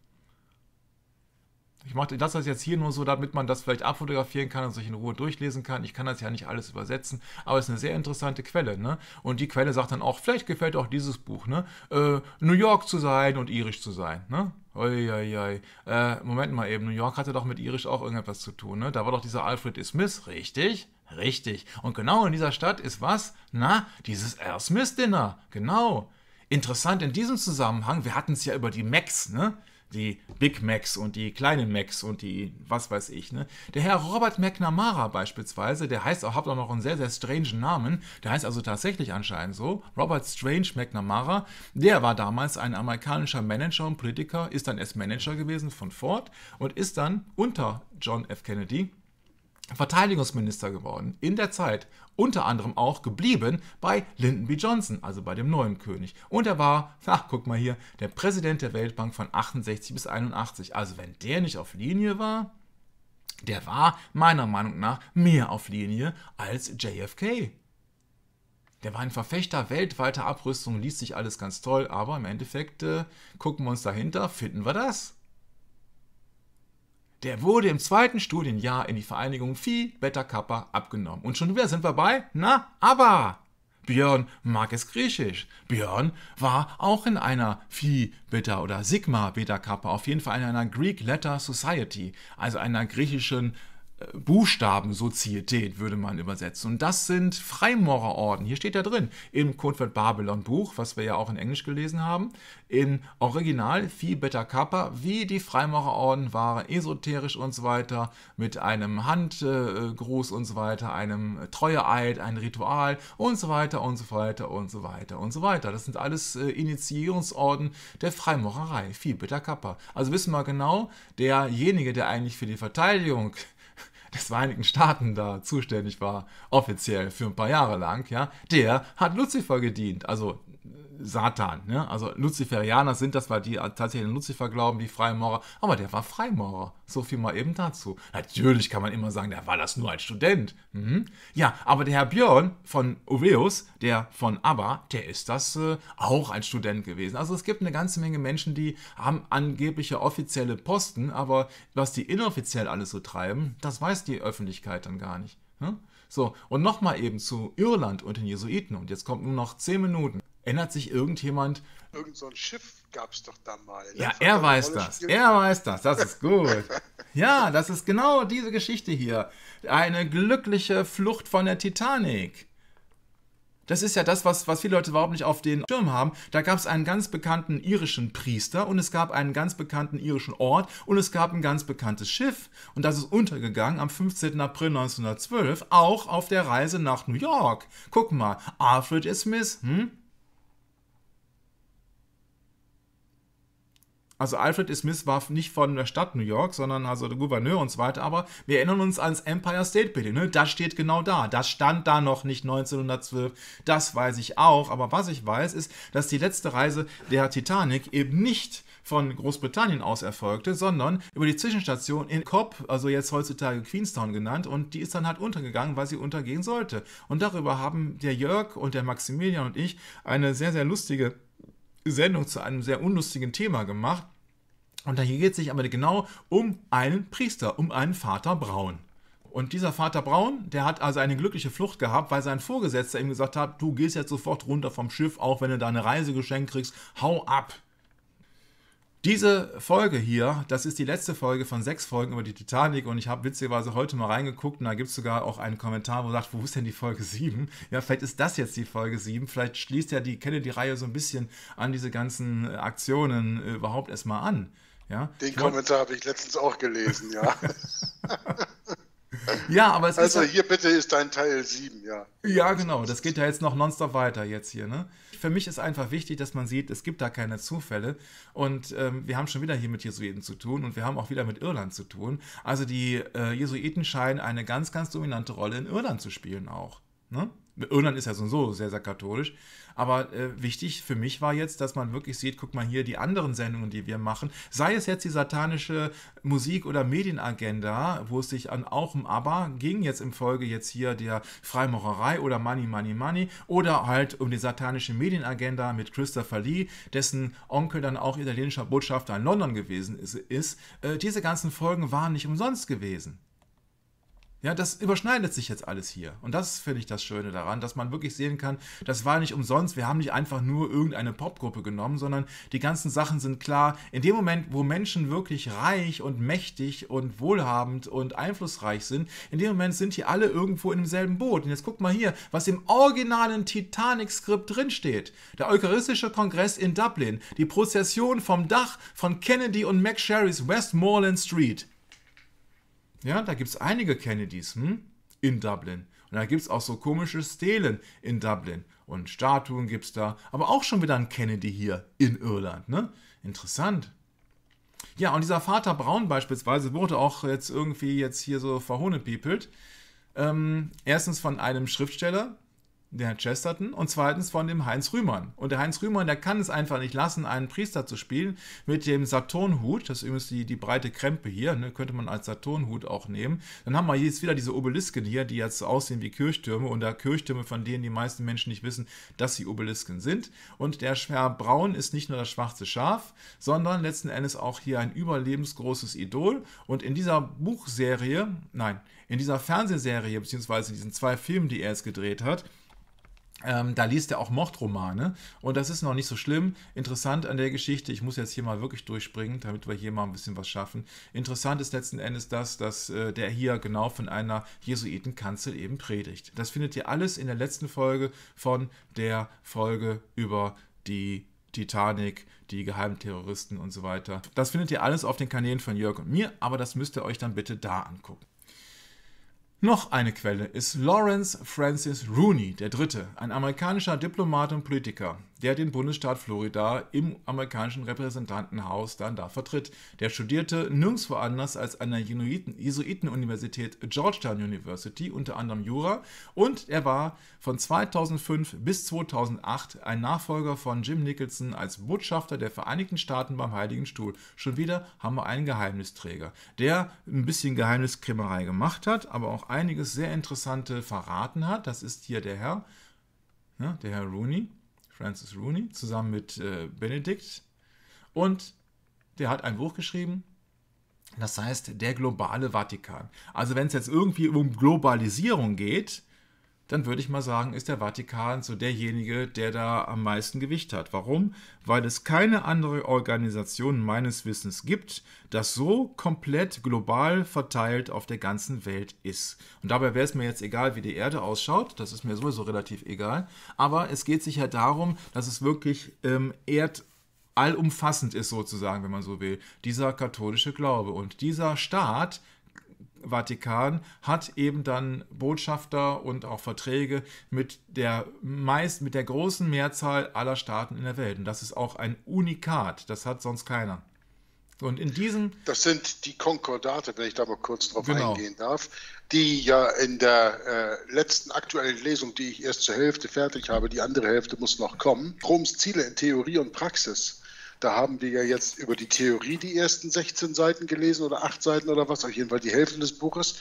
Ich mache das jetzt hier nur so, damit man das vielleicht abfotografieren kann und sich in Ruhe durchlesen kann. Ich kann das ja nicht alles übersetzen, aber es ist eine sehr interessante Quelle. Ne? Und die Quelle sagt dann auch, vielleicht gefällt auch dieses Buch, ne? Äh, New York zu sein und irisch zu sein. Ne? Uiuiui. Äh, Moment mal eben, New York hatte doch mit Irisch auch irgendetwas zu tun, ne? Da war doch dieser Alfred E. Smith, richtig? Richtig. Und genau in dieser Stadt ist was? Na, dieses R. Smith Dinner. Genau. Interessant in diesem Zusammenhang, wir hatten es ja über die Macs, ne? die Big Macs und die kleinen Macs und die was weiß ich. Ne? Der Herr Robert McNamara beispielsweise, der heißt auch, hat auch noch einen sehr, sehr strangen Namen. Der heißt also tatsächlich anscheinend so. Robert Strange McNamara, der war damals ein amerikanischer Manager und Politiker, ist dann erst Manager gewesen von Ford und ist dann unter John F. Kennedy Verteidigungsminister geworden in der Zeit unter anderem auch geblieben bei Lyndon B. Johnson, also bei dem neuen König. Und er war, ach guck mal hier, der Präsident der Weltbank von 68 bis 81. Also wenn der nicht auf Linie war, der war meiner Meinung nach mehr auf Linie als JFK. Der war ein Verfechter weltweiter Abrüstung, liest sich alles ganz toll, aber im Endeffekt äh, gucken wir uns dahinter, finden wir das der wurde im zweiten Studienjahr in die Vereinigung Phi Beta Kappa abgenommen. Und schon wieder sind wir bei, na, aber. Björn mag es griechisch. Björn war auch in einer Phi Beta oder Sigma Beta Kappa, auf jeden Fall in einer Greek Letter Society, also einer griechischen Buchstaben Sozietät würde man übersetzen. Und das sind Freimaurerorden. Hier steht ja drin im Kundwert Babylon Buch, was wir ja auch in Englisch gelesen haben, im Original Phi Beta Kappa, wie die Freimaurerorden waren, esoterisch und so weiter, mit einem Handgruß äh, und so weiter, einem Treueeid, ein Ritual und so weiter und so weiter und so weiter und so weiter. Das sind alles äh, Initiierungsorden der Freimaurerei, Phi Beta Kappa. Also wissen wir genau, derjenige, der eigentlich für die Verteidigung des Vereinigten Staaten da zuständig war, offiziell für ein paar Jahre lang, ja, der hat Lucifer gedient. Also Satan. Ne? Also Luziferianer sind das, weil die tatsächlich an Luzifer glauben, die Freimaurer. Aber der war Freimaurer. So viel mal eben dazu. Natürlich kann man immer sagen, der war das nur als Student. Mhm. Ja, aber der Herr Björn von Uveus, der von ABBA, der ist das äh, auch als Student gewesen. Also es gibt eine ganze Menge Menschen, die haben angebliche offizielle Posten, aber was die inoffiziell alles so treiben, das weiß die Öffentlichkeit dann gar nicht. Ne? So, und nochmal eben zu Irland und den Jesuiten. Und jetzt kommt nur noch 10 Minuten ändert sich irgendjemand. Irgend so ein Schiff gab es doch da mal. Ne? Ja, er weiß das. Spiel. Er weiß das. Das ist gut. ja, das ist genau diese Geschichte hier. Eine glückliche Flucht von der Titanic. Das ist ja das, was, was viele Leute überhaupt nicht auf den Schirm haben. Da gab es einen ganz bekannten irischen Priester und es gab einen ganz bekannten irischen Ort und es gab ein ganz bekanntes Schiff. Und das ist untergegangen am 15. April 1912, auch auf der Reise nach New York. Guck mal, Alfred E. Miss, hm? Also Alfred E. Smith war nicht von der Stadt New York, sondern also der Gouverneur und so weiter, aber wir erinnern uns ans Empire State Building, ne? das steht genau da, das stand da noch nicht 1912, das weiß ich auch, aber was ich weiß ist, dass die letzte Reise der Titanic eben nicht von Großbritannien aus erfolgte, sondern über die Zwischenstation in Cobb, also jetzt heutzutage Queenstown genannt, und die ist dann halt untergegangen, weil sie untergehen sollte. Und darüber haben der Jörg und der Maximilian und ich eine sehr, sehr lustige Sendung zu einem sehr unlustigen Thema gemacht. Und da geht es sich aber genau um einen Priester, um einen Vater Braun. Und dieser Vater Braun, der hat also eine glückliche Flucht gehabt, weil sein Vorgesetzter ihm gesagt hat, du gehst jetzt sofort runter vom Schiff, auch wenn du deine Reise geschenkt kriegst, hau ab. Diese Folge hier, das ist die letzte Folge von sechs Folgen über die Titanic und ich habe witzigerweise heute mal reingeguckt und da gibt es sogar auch einen Kommentar, wo sagt, wo ist denn die Folge 7? Ja, vielleicht ist das jetzt die Folge 7, vielleicht schließt ja die Kennedy-Reihe so ein bisschen an diese ganzen Aktionen äh, überhaupt erstmal an. Ja? Den ich Kommentar habe ich letztens auch gelesen, ja. ja, aber es also ist. Also hier bitte ist dein Teil 7, ja. Ja, genau. Das geht ja jetzt noch nonstop weiter jetzt hier, ne? Für mich ist einfach wichtig, dass man sieht, es gibt da keine Zufälle. Und ähm, wir haben schon wieder hier mit Jesuiten zu tun und wir haben auch wieder mit Irland zu tun. Also die äh, Jesuiten scheinen eine ganz, ganz dominante Rolle in Irland zu spielen auch. Ne? Irland ist ja so und so sehr, sehr katholisch. Aber äh, wichtig für mich war jetzt, dass man wirklich sieht, guck mal hier die anderen Sendungen, die wir machen, sei es jetzt die satanische Musik- oder Medienagenda, wo es sich an auch um ABBA ging, jetzt im Folge jetzt hier der Freimaurerei oder Money, Money, Money oder halt um die satanische Medienagenda mit Christopher Lee, dessen Onkel dann auch italienischer Botschafter in London gewesen ist. ist äh, diese ganzen Folgen waren nicht umsonst gewesen. Ja, das überschneidet sich jetzt alles hier. Und das finde ich das Schöne daran, dass man wirklich sehen kann, das war nicht umsonst. Wir haben nicht einfach nur irgendeine Popgruppe genommen, sondern die ganzen Sachen sind klar. In dem Moment, wo Menschen wirklich reich und mächtig und wohlhabend und einflussreich sind, in dem Moment sind die alle irgendwo in demselben Boot. Und jetzt guck mal hier, was im originalen Titanic-Skript drinsteht. Der Eucharistische Kongress in Dublin, die Prozession vom Dach von Kennedy und McSherrys Westmoreland Street. Ja, da gibt es einige Kennedys hm? in Dublin. Und da gibt es auch so komische Stelen in Dublin. Und Statuen gibt es da. Aber auch schon wieder ein Kennedy hier in Irland. Ne? Interessant. Ja, und dieser Vater Braun beispielsweise wurde auch jetzt irgendwie jetzt hier so verhohnepiepelt. Ähm, erstens von einem Schriftsteller, den Herrn Chesterton und zweitens von dem Heinz Rühmann. Und der Heinz Rühmann, der kann es einfach nicht lassen, einen Priester zu spielen mit dem Saturnhut. Das ist übrigens die, die breite Krempe hier, ne, könnte man als Saturnhut auch nehmen. Dann haben wir jetzt wieder diese Obelisken hier, die jetzt aussehen wie Kirchtürme und da Kirchtürme, von denen die meisten Menschen nicht wissen, dass sie Obelisken sind. Und der Schwer Braun ist nicht nur das schwarze Schaf, sondern letzten Endes auch hier ein überlebensgroßes Idol. Und in dieser Buchserie, nein, in dieser Fernsehserie, beziehungsweise in diesen zwei Filmen, die er jetzt gedreht hat, ähm, da liest er auch Mordromane und das ist noch nicht so schlimm. Interessant an der Geschichte, ich muss jetzt hier mal wirklich durchspringen, damit wir hier mal ein bisschen was schaffen. Interessant ist letzten Endes das, dass äh, der hier genau von einer Jesuitenkanzel eben predigt. Das findet ihr alles in der letzten Folge von der Folge über die Titanic, die Geheimterroristen und so weiter. Das findet ihr alles auf den Kanälen von Jörg und mir, aber das müsst ihr euch dann bitte da angucken. Noch eine Quelle ist Lawrence Francis Rooney III., ein amerikanischer Diplomat und Politiker der den Bundesstaat Florida im amerikanischen Repräsentantenhaus dann da vertritt. Der studierte nirgendwo anders als an der Jesuiten, Jesuitenuniversität Georgetown University, unter anderem Jura, und er war von 2005 bis 2008 ein Nachfolger von Jim Nicholson als Botschafter der Vereinigten Staaten beim Heiligen Stuhl. Schon wieder haben wir einen Geheimnisträger, der ein bisschen Geheimniskrämerei gemacht hat, aber auch einiges sehr Interessante verraten hat. Das ist hier der Herr, ja, ne, der Herr Rooney. Francis Rooney, zusammen mit äh, Benedict. Und der hat ein Buch geschrieben, das heißt Der globale Vatikan. Also wenn es jetzt irgendwie um Globalisierung geht, dann würde ich mal sagen, ist der Vatikan so derjenige, der da am meisten Gewicht hat. Warum? Weil es keine andere Organisation meines Wissens gibt, das so komplett global verteilt auf der ganzen Welt ist. Und dabei wäre es mir jetzt egal, wie die Erde ausschaut, das ist mir sowieso relativ egal, aber es geht sich ja darum, dass es wirklich ähm, Erd allumfassend ist sozusagen, wenn man so will, dieser katholische Glaube. Und dieser Staat Vatikan hat eben dann Botschafter und auch Verträge mit der meist mit der großen Mehrzahl aller Staaten in der Welt. Und das ist auch ein Unikat. Das hat sonst keiner. Und in diesem. Das sind die Konkordate, wenn ich da mal kurz drauf genau. eingehen darf, die ja in der äh, letzten aktuellen Lesung, die ich erst zur Hälfte fertig habe, die andere Hälfte muss noch kommen, Roms Ziele in Theorie und Praxis da haben wir ja jetzt über die Theorie die ersten 16 Seiten gelesen oder 8 Seiten oder was, auf jeden Fall die Hälfte des Buches.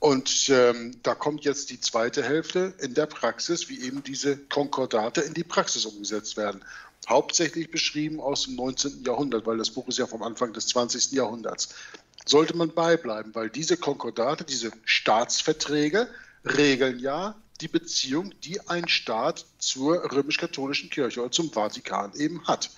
Und ähm, da kommt jetzt die zweite Hälfte in der Praxis, wie eben diese Konkordate in die Praxis umgesetzt werden. Hauptsächlich beschrieben aus dem 19. Jahrhundert, weil das Buch ist ja vom Anfang des 20. Jahrhunderts. Sollte man beibleiben, weil diese Konkordate, diese Staatsverträge regeln ja die Beziehung, die ein Staat zur römisch-katholischen Kirche oder zum Vatikan eben hat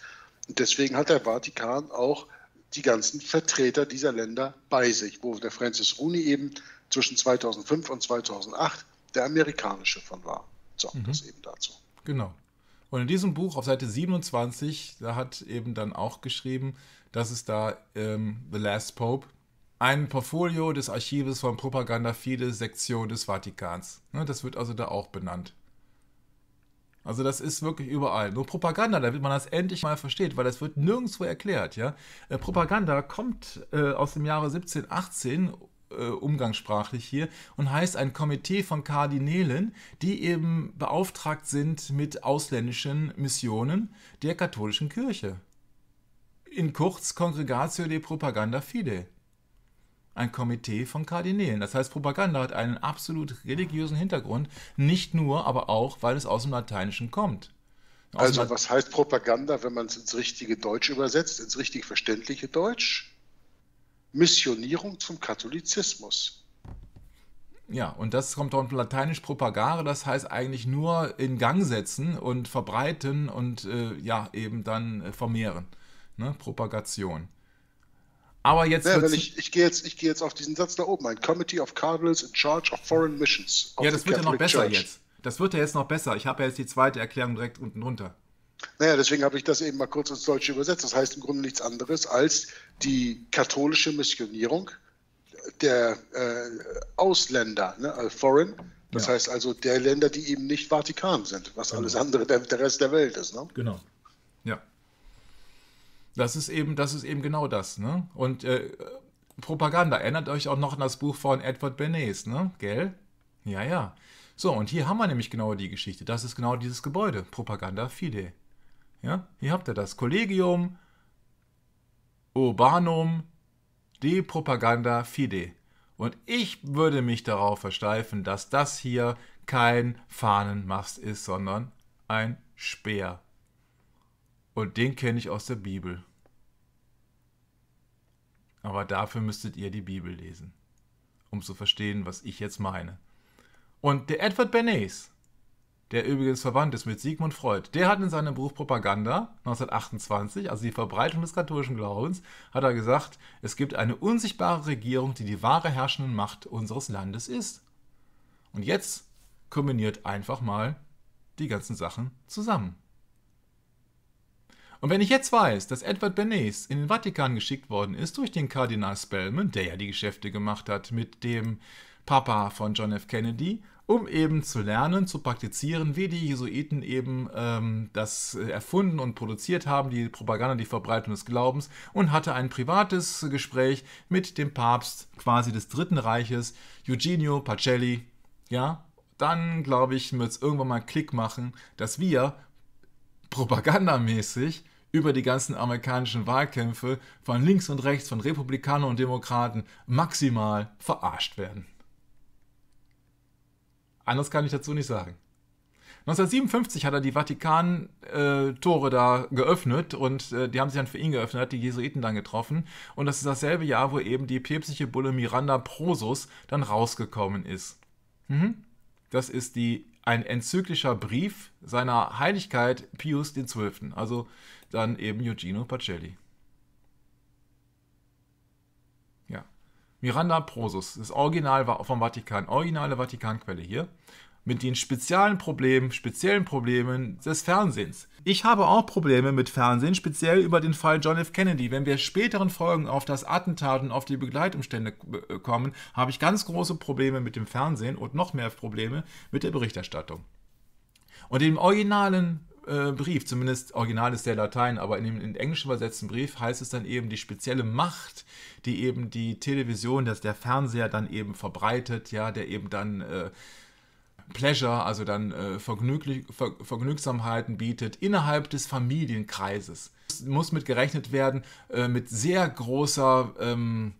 deswegen hat der Vatikan auch die ganzen Vertreter dieser Länder bei sich, wo der Francis Rooney eben zwischen 2005 und 2008 der amerikanische von war. So, mhm. das eben dazu. Genau. Und in diesem Buch auf Seite 27, da hat eben dann auch geschrieben, dass es da ähm, The Last Pope ein Portfolio des Archives von Propaganda Fide Sektion des Vatikans. Ne, das wird also da auch benannt. Also das ist wirklich überall. Nur Propaganda, damit man das endlich mal versteht, weil das wird nirgendwo erklärt. Ja? Äh, Propaganda kommt äh, aus dem Jahre 1718 äh, umgangssprachlich hier und heißt ein Komitee von Kardinälen, die eben beauftragt sind mit ausländischen Missionen der katholischen Kirche. In kurz Congregatio de Propaganda Fide ein Komitee von Kardinälen. Das heißt, Propaganda hat einen absolut religiösen Hintergrund, nicht nur, aber auch, weil es aus dem Lateinischen kommt. Aus also, was heißt Propaganda, wenn man es ins richtige Deutsch übersetzt, ins richtig verständliche Deutsch? Missionierung zum Katholizismus. Ja, und das kommt von lateinisch propagare, das heißt eigentlich nur in Gang setzen und verbreiten und äh, ja, eben dann äh, vermehren. Ne? Propagation. Aber jetzt. Ja, wenn ich, ich gehe jetzt, geh jetzt auf diesen Satz da oben ein. Committee of Cardinals in Charge of Foreign Missions. Of ja, das wird ja noch besser Church. jetzt. Das wird ja jetzt noch besser. Ich habe ja jetzt die zweite Erklärung direkt unten runter. Naja, deswegen habe ich das eben mal kurz ins Deutsche übersetzt. Das heißt im Grunde nichts anderes als die katholische Missionierung der äh, Ausländer, ne? also Foreign. Das ja. heißt also der Länder, die eben nicht Vatikan sind, was genau. alles andere der, der Rest der Welt ist. Ne? Genau. Das ist eben, das ist eben genau das, ne? Und äh, Propaganda, erinnert euch auch noch an das Buch von Edward Bernays, ne? Gell? Ja, ja. So, und hier haben wir nämlich genau die Geschichte. Das ist genau dieses Gebäude, Propaganda Fide. Ja, hier habt ihr das Collegium Urbanum de Propaganda Fide. Und ich würde mich darauf versteifen, dass das hier kein Fahnenmast ist, sondern ein Speer. Und den kenne ich aus der Bibel. Aber dafür müsstet ihr die Bibel lesen, um zu verstehen, was ich jetzt meine. Und der Edward Bernays, der übrigens verwandt ist mit Sigmund Freud, der hat in seinem Buch Propaganda 1928, also die Verbreitung des katholischen Glaubens, hat er gesagt, es gibt eine unsichtbare Regierung, die die wahre herrschende Macht unseres Landes ist. Und jetzt kombiniert einfach mal die ganzen Sachen zusammen. Und wenn ich jetzt weiß, dass Edward Bernays in den Vatikan geschickt worden ist durch den Kardinal Spellman, der ja die Geschäfte gemacht hat mit dem Papa von John F. Kennedy, um eben zu lernen, zu praktizieren, wie die Jesuiten eben ähm, das äh, erfunden und produziert haben, die Propaganda, die Verbreitung des Glaubens, und hatte ein privates Gespräch mit dem Papst quasi des Dritten Reiches, Eugenio Pacelli. Ja, dann glaube ich, wird es irgendwann mal Klick machen, dass wir propagandamäßig über die ganzen amerikanischen Wahlkämpfe von links und rechts, von Republikanern und Demokraten maximal verarscht werden. Anders kann ich dazu nicht sagen. 1957 hat er die Vatikan-Tore äh, da geöffnet und äh, die haben sich dann für ihn geöffnet, hat die Jesuiten dann getroffen. Und das ist dasselbe Jahr, wo eben die päpstliche Bulle Miranda Prosus dann rausgekommen ist. Mhm. Das ist die, ein enzyklischer Brief seiner Heiligkeit Pius XII. Also dann eben Eugenio Pacelli. Ja. Miranda Prosus, das Original war vom Vatikan, originale Vatikanquelle hier, mit den speziellen Problemen, speziellen Problemen des Fernsehens. Ich habe auch Probleme mit Fernsehen, speziell über den Fall John F. Kennedy. Wenn wir späteren Folgen auf das Attentat und auf die Begleitumstände äh, kommen, habe ich ganz große Probleme mit dem Fernsehen und noch mehr Probleme mit der Berichterstattung. Und im originalen äh, Brief, zumindest original ist der Latein, aber in dem in Englisch übersetzten Brief heißt es dann eben die spezielle Macht, die eben die Television, dass der Fernseher dann eben verbreitet, ja, der eben dann äh, Pleasure, also dann äh, Vergnüglich Ver Vergnügsamheiten bietet innerhalb des Familienkreises. Es muss mit gerechnet werden, äh, mit sehr großer ähm,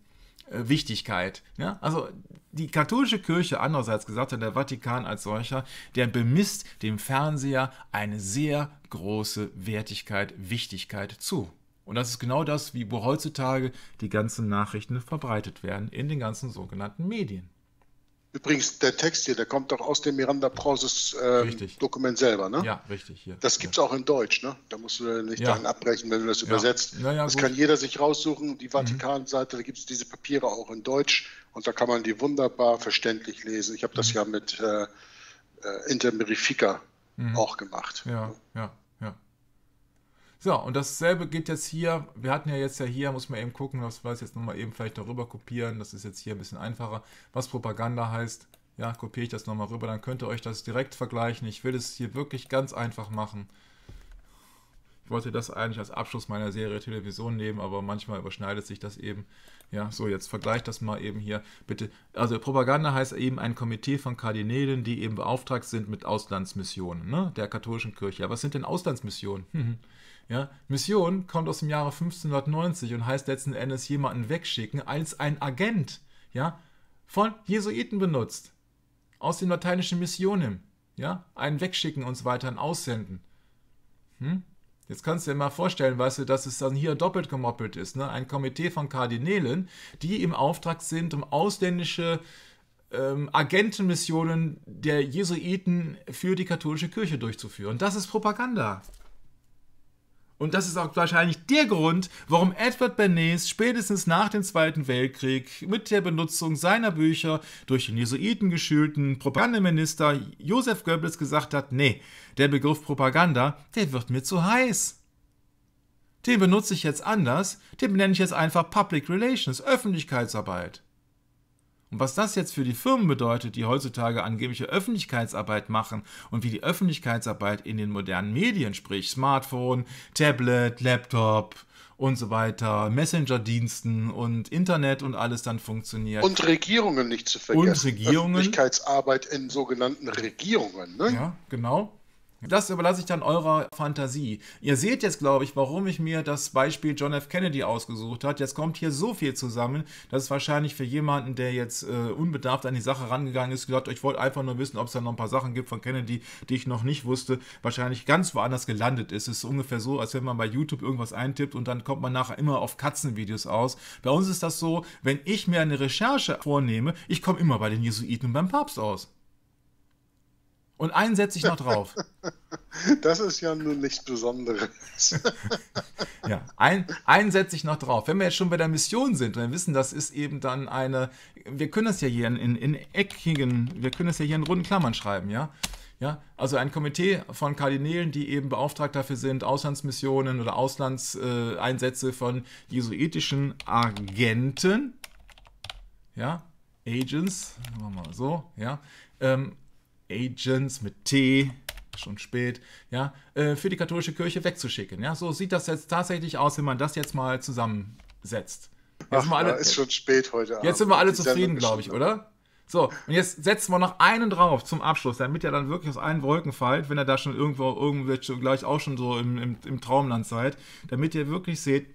äh, Wichtigkeit. Ja? Also die katholische Kirche, andererseits gesagt, hat, der Vatikan als solcher, der bemisst dem Fernseher eine sehr große Wertigkeit, Wichtigkeit zu. Und das ist genau das, wie heutzutage die ganzen Nachrichten verbreitet werden in den ganzen sogenannten Medien. Übrigens, der Text hier, der kommt doch aus dem Miranda Pauses ähm, Dokument selber, ne? Ja, richtig. Hier. Das gibt es ja. auch in Deutsch, ne? Da musst du nicht ja. dann abbrechen, wenn du das ja. übersetzt. Naja, das gut. kann jeder sich raussuchen. Die mhm. Vatikanseite, mhm. da gibt es diese Papiere auch in Deutsch und da kann man die wunderbar verständlich lesen. Ich habe das mhm. ja mit äh, äh Intermerifica mhm. auch gemacht. Ja, ja. So, und dasselbe geht jetzt hier. Wir hatten ja jetzt ja hier, muss man eben gucken, was weiß ich jetzt nochmal eben vielleicht darüber kopieren. Das ist jetzt hier ein bisschen einfacher. Was Propaganda heißt, ja, kopiere ich das nochmal rüber. Dann könnt ihr euch das direkt vergleichen. Ich will es hier wirklich ganz einfach machen. Ich wollte das eigentlich als Abschluss meiner Serie Television nehmen, aber manchmal überschneidet sich das eben. Ja, so, jetzt vergleicht das mal eben hier, bitte. Also Propaganda heißt eben ein Komitee von Kardinälen, die eben beauftragt sind mit Auslandsmissionen, ne, der katholischen Kirche. Ja, was sind denn Auslandsmissionen? Ja? Mission kommt aus dem Jahre 1590 und heißt letzten Endes jemanden wegschicken als ein Agent, ja, von Jesuiten benutzt. Aus den lateinischen Missionen. ja, einen wegschicken und so weiter, ein aussenden. Hm? Jetzt kannst du dir mal vorstellen, weißt du, dass es dann hier doppelt gemoppelt ist. Ne? Ein Komitee von Kardinälen, die im Auftrag sind, um ausländische ähm, Agentenmissionen der Jesuiten für die katholische Kirche durchzuführen. Das ist Propaganda. Und das ist auch wahrscheinlich der Grund, warum Edward Bernays spätestens nach dem Zweiten Weltkrieg mit der Benutzung seiner Bücher durch den Jesuiten geschülten Propagandaminister Josef Goebbels gesagt hat, nee, der Begriff Propaganda, der wird mir zu heiß. Den benutze ich jetzt anders, den benenne ich jetzt einfach Public Relations, Öffentlichkeitsarbeit. Und was das jetzt für die Firmen bedeutet, die heutzutage angebliche Öffentlichkeitsarbeit machen und wie die Öffentlichkeitsarbeit in den modernen Medien, sprich Smartphone, Tablet, Laptop, und so weiter, Messenger-Diensten und Internet und alles dann funktioniert. Und Regierungen nicht zu vergessen. Und Regierungen. Öffentlichkeitsarbeit in sogenannten Regierungen. Ne? Ja, genau. Das überlasse ich dann eurer Fantasie. Ihr seht jetzt, glaube ich, warum ich mir das Beispiel John F. Kennedy ausgesucht habe. Jetzt kommt hier so viel zusammen, dass es wahrscheinlich für jemanden, der jetzt äh, unbedarft an die Sache rangegangen ist, gesagt, ich wollte einfach nur wissen, ob es da noch ein paar Sachen gibt von Kennedy, die ich noch nicht wusste, wahrscheinlich ganz woanders gelandet ist. Es ist ungefähr so, als wenn man bei YouTube irgendwas eintippt und dann kommt man nachher immer auf Katzenvideos aus. Bei uns ist das so, wenn ich mir eine Recherche vornehme, ich komme immer bei den Jesuiten und beim Papst aus. Und einen setze ich noch drauf. Das ist ja nun nichts Besonderes. ja, ein, einen setze ich noch drauf. Wenn wir jetzt schon bei der Mission sind und wir wissen, das ist eben dann eine. Wir können das ja hier in, in eckigen, wir können das ja hier in runden Klammern schreiben, ja? Ja, also ein Komitee von Kardinälen, die eben beauftragt dafür sind, Auslandsmissionen oder Auslandseinsätze äh, von jesuitischen Agenten, ja, Agents, machen wir mal so, ja, ähm, Agents mit T, schon spät, ja, äh, für die katholische Kirche wegzuschicken. Ja, so sieht das jetzt tatsächlich aus, wenn man das jetzt mal zusammensetzt. Jetzt Ach, alle, ist schon spät heute Abend. Jetzt sind wir alle zufrieden, glaube ich, oder? So, und jetzt setzen wir noch einen drauf zum Abschluss, damit er dann wirklich aus allen Wolken fällt, wenn er da schon irgendwo, irgendwelche, gleich auch schon so im, im, im Traumland seid, damit ihr wirklich seht,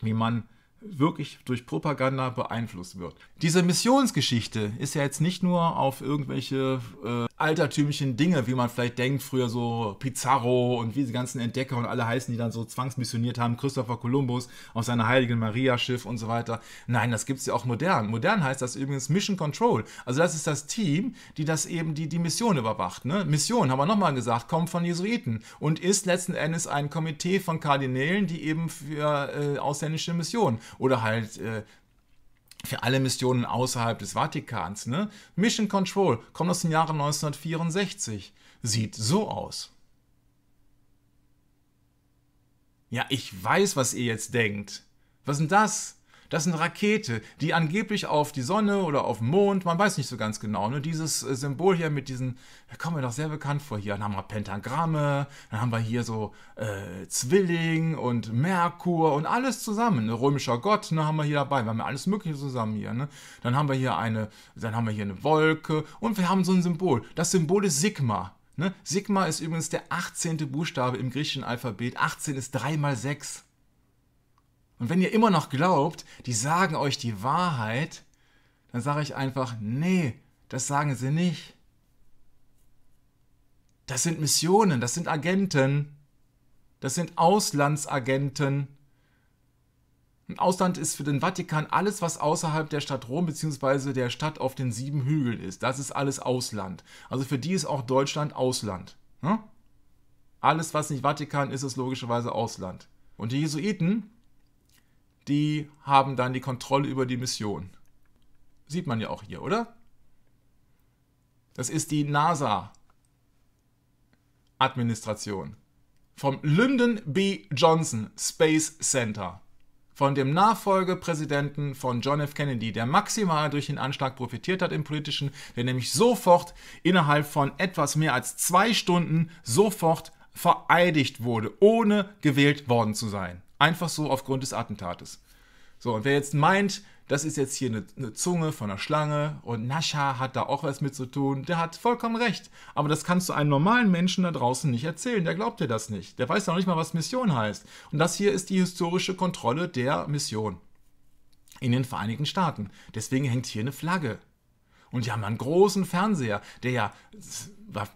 wie man wirklich durch Propaganda beeinflusst wird. Diese Missionsgeschichte ist ja jetzt nicht nur auf irgendwelche äh, altertümlichen Dinge, wie man vielleicht denkt, früher so Pizarro und wie die ganzen Entdecker und alle heißen, die dann so zwangsmissioniert haben, Christopher Columbus auf seiner Heiligen Maria Schiff und so weiter. Nein, das gibt es ja auch modern. Modern heißt das übrigens Mission Control. Also das ist das Team, die das eben, die die Mission überwacht. Ne? Mission, haben wir nochmal gesagt, kommt von Jesuiten und ist letzten Endes ein Komitee von Kardinälen, die eben für äh, ausländische Missionen oder halt äh, für alle Missionen außerhalb des Vatikans. Ne? Mission Control kommt aus den Jahren 1964. Sieht so aus. Ja, ich weiß, was ihr jetzt denkt. Was ist denn das? Das ist eine Rakete, die angeblich auf die Sonne oder auf den Mond, man weiß nicht so ganz genau, ne? dieses äh, Symbol hier mit diesen, da kommen wir doch sehr bekannt vor hier. Dann haben wir Pentagramme, dann haben wir hier so äh, Zwilling und Merkur und alles zusammen. Ne? Römischer Gott ne? haben wir hier dabei, wir haben ja alles Mögliche zusammen hier. Ne? Dann haben wir hier eine, dann haben wir hier eine Wolke und wir haben so ein Symbol. Das Symbol ist Sigma. Ne? Sigma ist übrigens der 18. Buchstabe im griechischen Alphabet. 18 ist 3 mal 6. Und wenn ihr immer noch glaubt, die sagen euch die Wahrheit, dann sage ich einfach, nee, das sagen sie nicht. Das sind Missionen, das sind Agenten, das sind Auslandsagenten. Ein Ausland ist für den Vatikan alles, was außerhalb der Stadt Rom bzw. der Stadt auf den sieben Hügeln ist. Das ist alles Ausland. Also für die ist auch Deutschland Ausland. Hm? Alles, was nicht Vatikan ist, ist logischerweise Ausland. Und die Jesuiten, die haben dann die Kontrolle über die Mission. Sieht man ja auch hier, oder? Das ist die NASA-Administration. Vom Lyndon B. Johnson Space Center. Von dem Nachfolgepräsidenten von John F. Kennedy, der maximal durch den Anschlag profitiert hat im politischen, der nämlich sofort innerhalb von etwas mehr als zwei Stunden sofort vereidigt wurde, ohne gewählt worden zu sein. Einfach so aufgrund des Attentates. So, und wer jetzt meint, das ist jetzt hier eine, eine, Zunge von einer Schlange und Nascha hat da auch was mit zu tun, der hat vollkommen recht. Aber das kannst du einem normalen Menschen da draußen nicht erzählen. Der glaubt dir das nicht. Der weiß ja noch nicht mal, was Mission heißt. Und das hier ist die historische Kontrolle der Mission in den Vereinigten Staaten. Deswegen hängt hier eine Flagge. Und die haben einen großen Fernseher, der ja,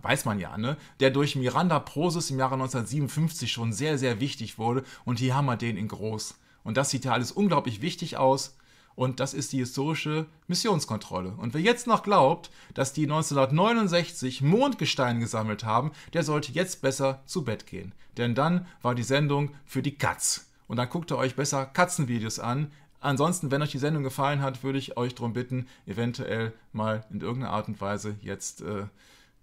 weiß man ja, ne, der durch Miranda Prosis im Jahre 1957 schon sehr, sehr wichtig wurde. Und hier haben wir den in groß. Und das sieht ja alles unglaublich wichtig aus. Und das ist die historische Missionskontrolle. Und wer jetzt noch glaubt, dass die 1969 Mondgestein gesammelt haben, der sollte jetzt besser zu Bett gehen. Denn dann war die Sendung für die Katz. Und dann guckt ihr euch besser Katzenvideos an, Ansonsten, wenn euch die Sendung gefallen hat, würde ich euch darum bitten, eventuell mal in irgendeiner Art und Weise jetzt äh,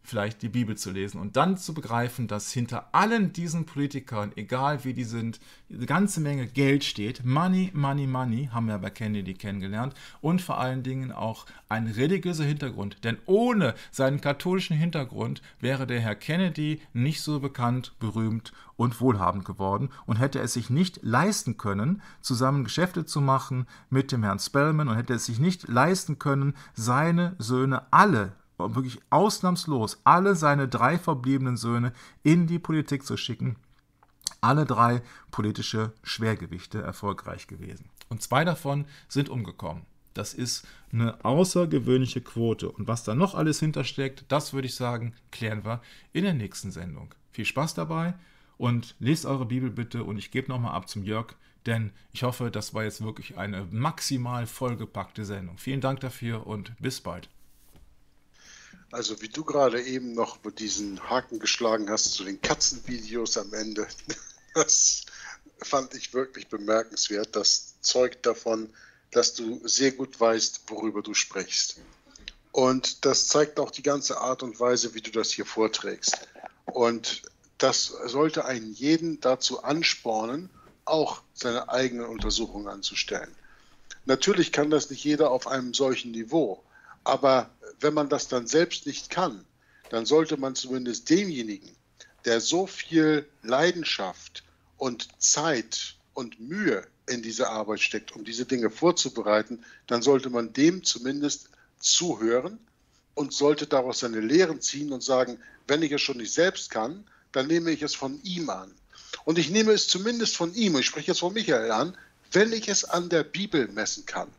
vielleicht die Bibel zu lesen und dann zu begreifen, dass hinter allen diesen Politikern, egal wie die sind, eine ganze Menge Geld steht. Money, money, money, haben wir bei Kennedy kennengelernt und vor allen Dingen auch ein religiöser Hintergrund. Denn ohne seinen katholischen Hintergrund wäre der Herr Kennedy nicht so bekannt, berühmt und wohlhabend geworden und hätte es sich nicht leisten können, zusammen Geschäfte zu machen mit dem Herrn Spellman und hätte es sich nicht leisten können, seine Söhne alle wirklich ausnahmslos alle seine drei verbliebenen Söhne in die Politik zu schicken. Alle drei politische Schwergewichte erfolgreich gewesen. Und zwei davon sind umgekommen. Das ist eine außergewöhnliche Quote. Und was da noch alles hintersteckt, das würde ich sagen, klären wir in der nächsten Sendung. Viel Spaß dabei und lest eure Bibel bitte und ich gebe nochmal ab zum Jörg, denn ich hoffe, das war jetzt wirklich eine maximal vollgepackte Sendung. Vielen Dank dafür und bis bald. Also wie du gerade eben noch diesen Haken geschlagen hast zu den Katzenvideos am Ende, das fand ich wirklich bemerkenswert. Das zeugt davon, dass du sehr gut weißt, worüber du sprichst. Und das zeigt auch die ganze Art und Weise, wie du das hier vorträgst. Und das sollte einen jeden dazu anspornen, auch seine eigenen Untersuchungen anzustellen. Natürlich kann das nicht jeder auf einem solchen Niveau, aber wenn man das dann selbst nicht kann, dann sollte man zumindest demjenigen, der so viel Leidenschaft und Zeit und Mühe in diese Arbeit steckt, um diese Dinge vorzubereiten, dann sollte man dem zumindest zuhören und sollte daraus seine Lehren ziehen und sagen, wenn ich es schon nicht selbst kann, dann nehme ich es von ihm an. Und ich nehme es zumindest von ihm, ich spreche jetzt von Michael an, wenn ich es an der Bibel messen kann.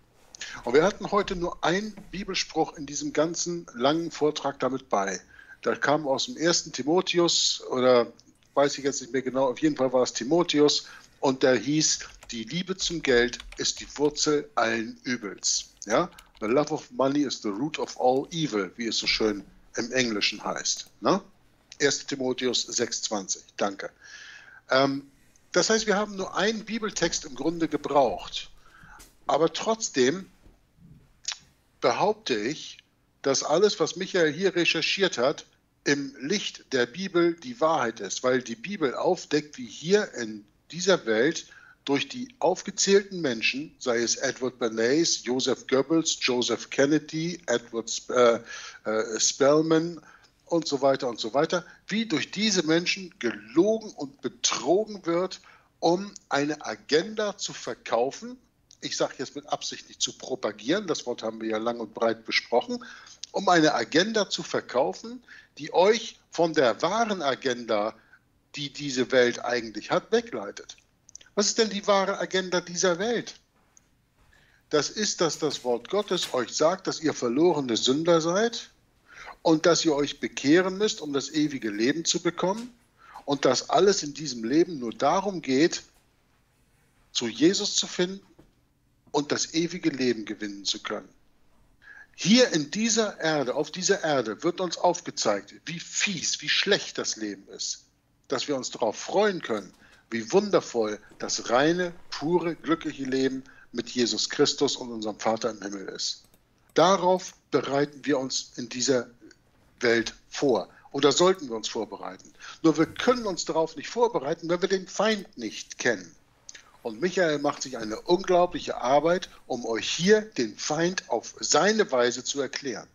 Und wir hatten heute nur einen Bibelspruch in diesem ganzen langen Vortrag damit bei. Da kam aus dem ersten Timotheus oder weiß ich jetzt nicht mehr genau, auf jeden Fall war es Timotheus und der hieß, die Liebe zum Geld ist die Wurzel allen Übels. Ja? The love of money is the root of all evil, wie es so schön im Englischen heißt. Ne? 1. Timotheus 6,20. Danke. Ähm, das heißt, wir haben nur einen Bibeltext im Grunde gebraucht. Aber trotzdem behaupte ich, dass alles, was Michael hier recherchiert hat, im Licht der Bibel die Wahrheit ist, weil die Bibel aufdeckt, wie hier in dieser Welt durch die aufgezählten Menschen, sei es Edward Bernays, Joseph Goebbels, Joseph Kennedy, Edward äh, äh, Spellman und so weiter und so weiter, wie durch diese Menschen gelogen und betrogen wird, um eine Agenda zu verkaufen, ich sage jetzt mit Absicht nicht zu propagieren, das Wort haben wir ja lang und breit besprochen, um eine Agenda zu verkaufen, die euch von der wahren Agenda, die diese Welt eigentlich hat, wegleitet. Was ist denn die wahre Agenda dieser Welt? Das ist, dass das Wort Gottes euch sagt, dass ihr verlorene Sünder seid und dass ihr euch bekehren müsst, um das ewige Leben zu bekommen und dass alles in diesem Leben nur darum geht, zu Jesus zu finden und das ewige Leben gewinnen zu können. Hier in dieser Erde, auf dieser Erde wird uns aufgezeigt, wie fies, wie schlecht das Leben ist, dass wir uns darauf freuen können, wie wundervoll das reine, pure, glückliche Leben mit Jesus Christus und unserem Vater im Himmel ist. Darauf bereiten wir uns in dieser Welt vor oder sollten wir uns vorbereiten. Nur wir können uns darauf nicht vorbereiten, wenn wir den Feind nicht kennen. Und Michael macht sich eine unglaubliche Arbeit, um euch hier den Feind auf seine Weise zu erklären.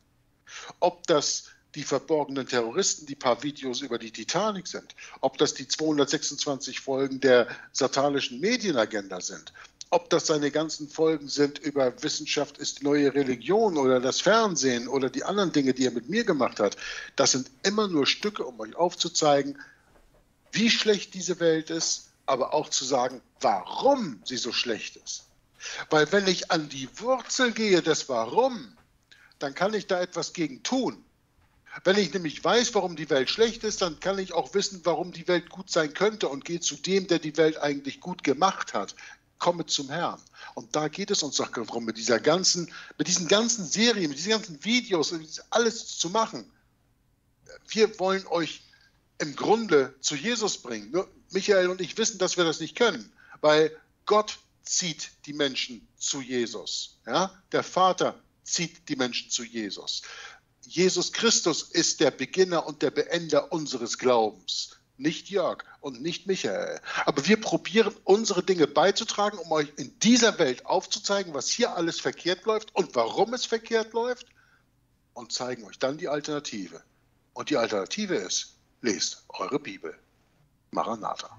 Ob das die verborgenen Terroristen, die paar Videos über die Titanic sind, ob das die 226 Folgen der satanischen Medienagenda sind, ob das seine ganzen Folgen sind über Wissenschaft ist neue Religion oder das Fernsehen oder die anderen Dinge, die er mit mir gemacht hat, das sind immer nur Stücke, um euch aufzuzeigen, wie schlecht diese Welt ist, aber auch zu sagen, warum sie so schlecht ist. Weil wenn ich an die Wurzel gehe des Warum, dann kann ich da etwas gegen tun. Wenn ich nämlich weiß, warum die Welt schlecht ist, dann kann ich auch wissen, warum die Welt gut sein könnte und gehe zu dem, der die Welt eigentlich gut gemacht hat. Komme zum Herrn. Und da geht es uns doch darum, mit dieser ganzen, mit diesen ganzen Serien, mit diesen ganzen Videos, alles zu machen. Wir wollen euch im Grunde zu Jesus bringen. Nur Michael und ich wissen, dass wir das nicht können, weil Gott zieht die Menschen zu Jesus. Ja? Der Vater zieht die Menschen zu Jesus. Jesus Christus ist der Beginner und der Beender unseres Glaubens. Nicht Jörg und nicht Michael. Aber wir probieren, unsere Dinge beizutragen, um euch in dieser Welt aufzuzeigen, was hier alles verkehrt läuft und warum es verkehrt läuft und zeigen euch dann die Alternative. Und die Alternative ist, Lest eure Bibel. Maranatha.